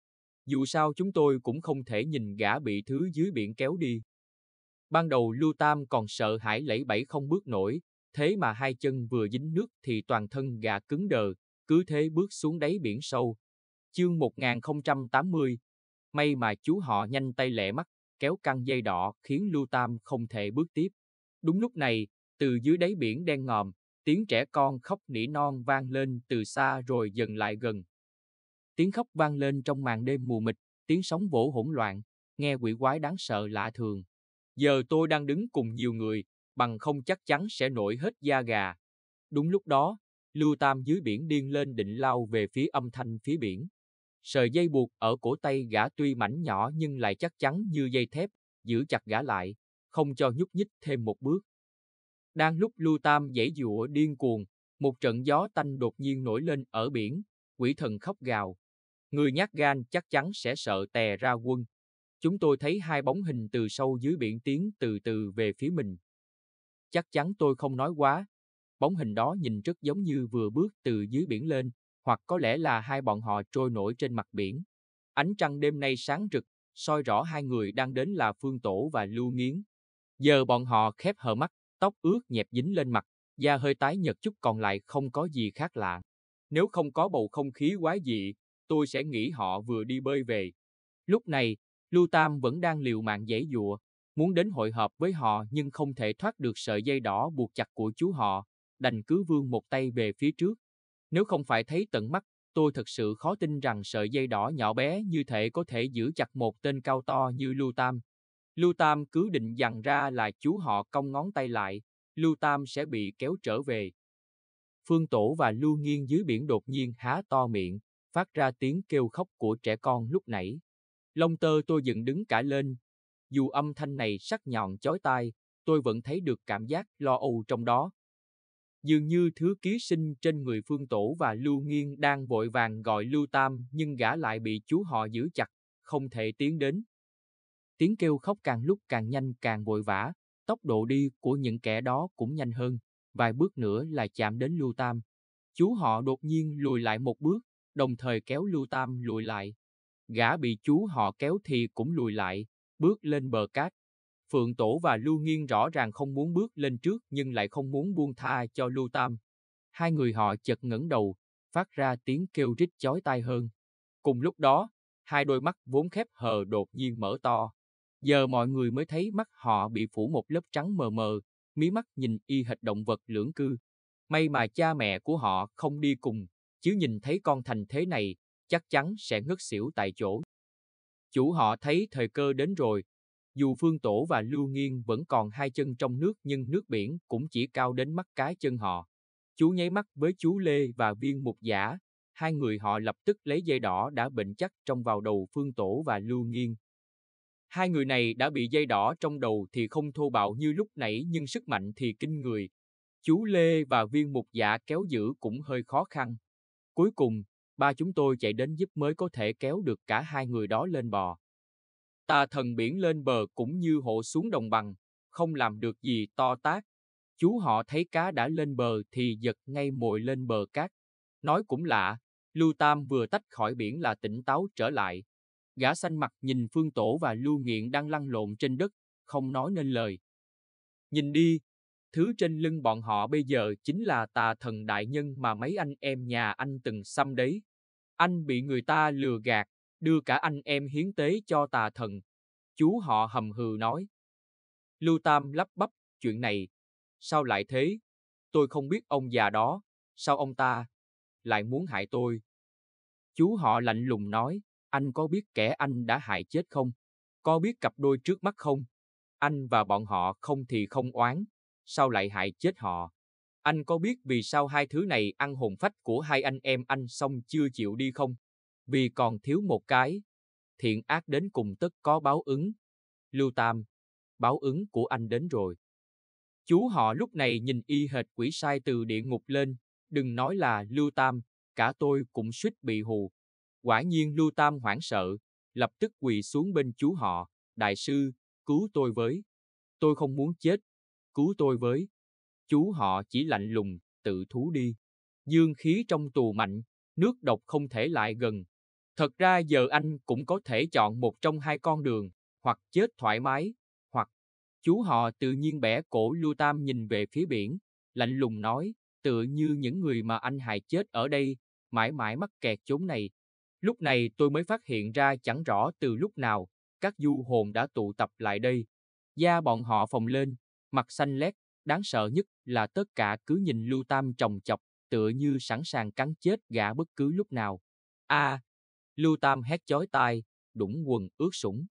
Dù sao chúng tôi cũng không thể nhìn gã bị thứ dưới biển kéo đi. Ban đầu Lưu Tam còn sợ hãi lẫy bẫy không bước nổi, thế mà hai chân vừa dính nước thì toàn thân gã cứng đờ, cứ thế bước xuống đáy biển sâu. Chương 1080 May mà chú họ nhanh tay lẹ mắt, kéo căng dây đỏ khiến Lưu Tam không thể bước tiếp. Đúng lúc này, từ dưới đáy biển đen ngòm, tiếng trẻ con khóc nỉ non vang lên từ xa rồi dần lại gần. Tiếng khóc vang lên trong màn đêm mù mịt, tiếng sóng vỗ hỗn loạn, nghe quỷ quái đáng sợ lạ thường. Giờ tôi đang đứng cùng nhiều người, bằng không chắc chắn sẽ nổi hết da gà. Đúng lúc đó, Lưu Tam dưới biển điên lên định lao về phía âm thanh phía biển. Sợi dây buộc ở cổ tay gã tuy mảnh nhỏ nhưng lại chắc chắn như dây thép, giữ chặt gã lại, không cho nhúc nhích thêm một bước. Đang lúc Lưu Tam dãy dụa điên cuồng, một trận gió tanh đột nhiên nổi lên ở biển, quỷ thần khóc gào. Người nhát gan chắc chắn sẽ sợ tè ra quân. Chúng tôi thấy hai bóng hình từ sâu dưới biển tiến từ từ về phía mình. Chắc chắn tôi không nói quá. Bóng hình đó nhìn rất giống như vừa bước từ dưới biển lên, hoặc có lẽ là hai bọn họ trôi nổi trên mặt biển. Ánh trăng đêm nay sáng rực, soi rõ hai người đang đến là Phương Tổ và Lưu Nghiến. Giờ bọn họ khép hờ mắt, tóc ướt nhẹp dính lên mặt, da hơi tái nhợt chút còn lại không có gì khác lạ. Nếu không có bầu không khí quái dị, tôi sẽ nghĩ họ vừa đi bơi về. Lúc này, Lưu Tam vẫn đang liều mạng dãy dụa, muốn đến hội hợp với họ nhưng không thể thoát được sợi dây đỏ buộc chặt của chú họ, đành cứ vươn một tay về phía trước, nếu không phải thấy tận mắt, tôi thật sự khó tin rằng sợi dây đỏ nhỏ bé như thể có thể giữ chặt một tên cao to như Lưu Tam. Lưu Tam cứ định dằn ra là chú họ cong ngón tay lại, Lưu Tam sẽ bị kéo trở về. Phương Tổ và Lưu Nghiên dưới biển đột nhiên há to miệng, phát ra tiếng kêu khóc của trẻ con lúc nãy. Lông tơ tôi dựng đứng cả lên. Dù âm thanh này sắc nhọn chói tai, tôi vẫn thấy được cảm giác lo âu trong đó. Dường như thứ ký sinh trên người Phương Tổ và Lưu Nghiên đang vội vàng gọi Lưu Tam nhưng gã lại bị chú họ giữ chặt, không thể tiến đến. Tiếng kêu khóc càng lúc càng nhanh càng vội vã, tốc độ đi của những kẻ đó cũng nhanh hơn, vài bước nữa là chạm đến Lưu Tam. Chú họ đột nhiên lùi lại một bước, đồng thời kéo Lưu Tam lùi lại. Gã bị chú họ kéo thì cũng lùi lại, bước lên bờ cát, Phượng Tổ và Lưu Nghiên rõ ràng không muốn bước lên trước nhưng lại không muốn buông tha cho Lưu Tam. Hai người họ chợt ngẩng đầu, phát ra tiếng kêu rít chói tai hơn. Cùng lúc đó, hai đôi mắt vốn khép hờ đột nhiên mở to. Giờ mọi người mới thấy mắt họ bị phủ một lớp trắng mờ mờ, mí mắt nhìn y hệt động vật lưỡng cư. May mà cha mẹ của họ không đi cùng, chứ nhìn thấy con thành thế này, chắc chắn sẽ ngất xỉu tại chỗ. Chủ họ thấy thời cơ đến rồi, dù Phương Tổ và Lưu Nghiên vẫn còn hai chân trong nước nhưng nước biển cũng chỉ cao đến mắt cái chân họ. Chú nháy mắt với chú Lê và viên mục giả, hai người họ lập tức lấy dây đỏ đã bệnh chắc trong vào đầu Phương Tổ và Lưu Nghiên. Hai người này đã bị dây đỏ trong đầu thì không thô bạo như lúc nãy nhưng sức mạnh thì kinh người. Chú Lê và viên mục giả kéo giữ cũng hơi khó khăn. Cuối cùng, ba chúng tôi chạy đến giúp mới có thể kéo được cả hai người đó lên bò tà thần biển lên bờ cũng như hộ xuống đồng bằng, không làm được gì to tác. Chú họ thấy cá đã lên bờ thì giật ngay mồi lên bờ cát. Nói cũng lạ, Lưu Tam vừa tách khỏi biển là tỉnh táo trở lại. Gã xanh mặt nhìn Phương Tổ và Lưu Nghiện đang lăn lộn trên đất, không nói nên lời. Nhìn đi, thứ trên lưng bọn họ bây giờ chính là tà thần đại nhân mà mấy anh em nhà anh từng xăm đấy. Anh bị người ta lừa gạt, đưa cả anh em hiến tế cho tà thần. Chú họ hầm hừ nói. Lưu Tam lắp bắp, chuyện này, sao lại thế? Tôi không biết ông già đó, sao ông ta lại muốn hại tôi? Chú họ lạnh lùng nói, anh có biết kẻ anh đã hại chết không? Có biết cặp đôi trước mắt không? Anh và bọn họ không thì không oán, sao lại hại chết họ? Anh có biết vì sao hai thứ này ăn hồn phách của hai anh em anh xong chưa chịu đi không? vì còn thiếu một cái. Thiện ác đến cùng tất có báo ứng. Lưu Tam, báo ứng của anh đến rồi. Chú họ lúc này nhìn y hệt quỷ sai từ địa ngục lên, đừng nói là Lưu Tam, cả tôi cũng suýt bị hù. Quả nhiên Lưu Tam hoảng sợ, lập tức quỳ xuống bên chú họ, đại sư, cứu tôi với. Tôi không muốn chết, cứu tôi với. Chú họ chỉ lạnh lùng, tự thú đi. Dương khí trong tù mạnh, nước độc không thể lại gần, Thật ra giờ anh cũng có thể chọn một trong hai con đường, hoặc chết thoải mái, hoặc... Chú họ tự nhiên bẻ cổ Lưu Tam nhìn về phía biển, lạnh lùng nói, tựa như những người mà anh hại chết ở đây, mãi mãi mắc kẹt chốn này. Lúc này tôi mới phát hiện ra chẳng rõ từ lúc nào, các du hồn đã tụ tập lại đây. Da bọn họ phồng lên, mặt xanh lét, đáng sợ nhất là tất cả cứ nhìn Lưu Tam trồng chọc, tựa như sẵn sàng cắn chết gã bất cứ lúc nào. À, Lưu Tam hét chói tai, đũng quần ướt sũng.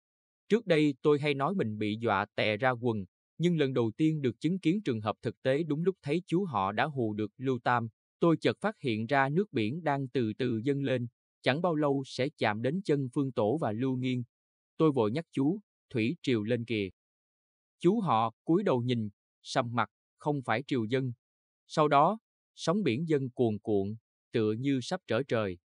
Trước đây tôi hay nói mình bị dọa tè ra quần, nhưng lần đầu tiên được chứng kiến trường hợp thực tế đúng lúc thấy chú họ đã hù được Lưu Tam, tôi chợt phát hiện ra nước biển đang từ từ dâng lên, chẳng bao lâu sẽ chạm đến chân Phương Tổ và Lưu Nghiên. Tôi vội nhắc chú, thủy triều lên kìa. Chú họ cúi đầu nhìn, sầm mặt, không phải triều dân. Sau đó, sóng biển dân cuồn cuộn, tựa như sắp trở trời.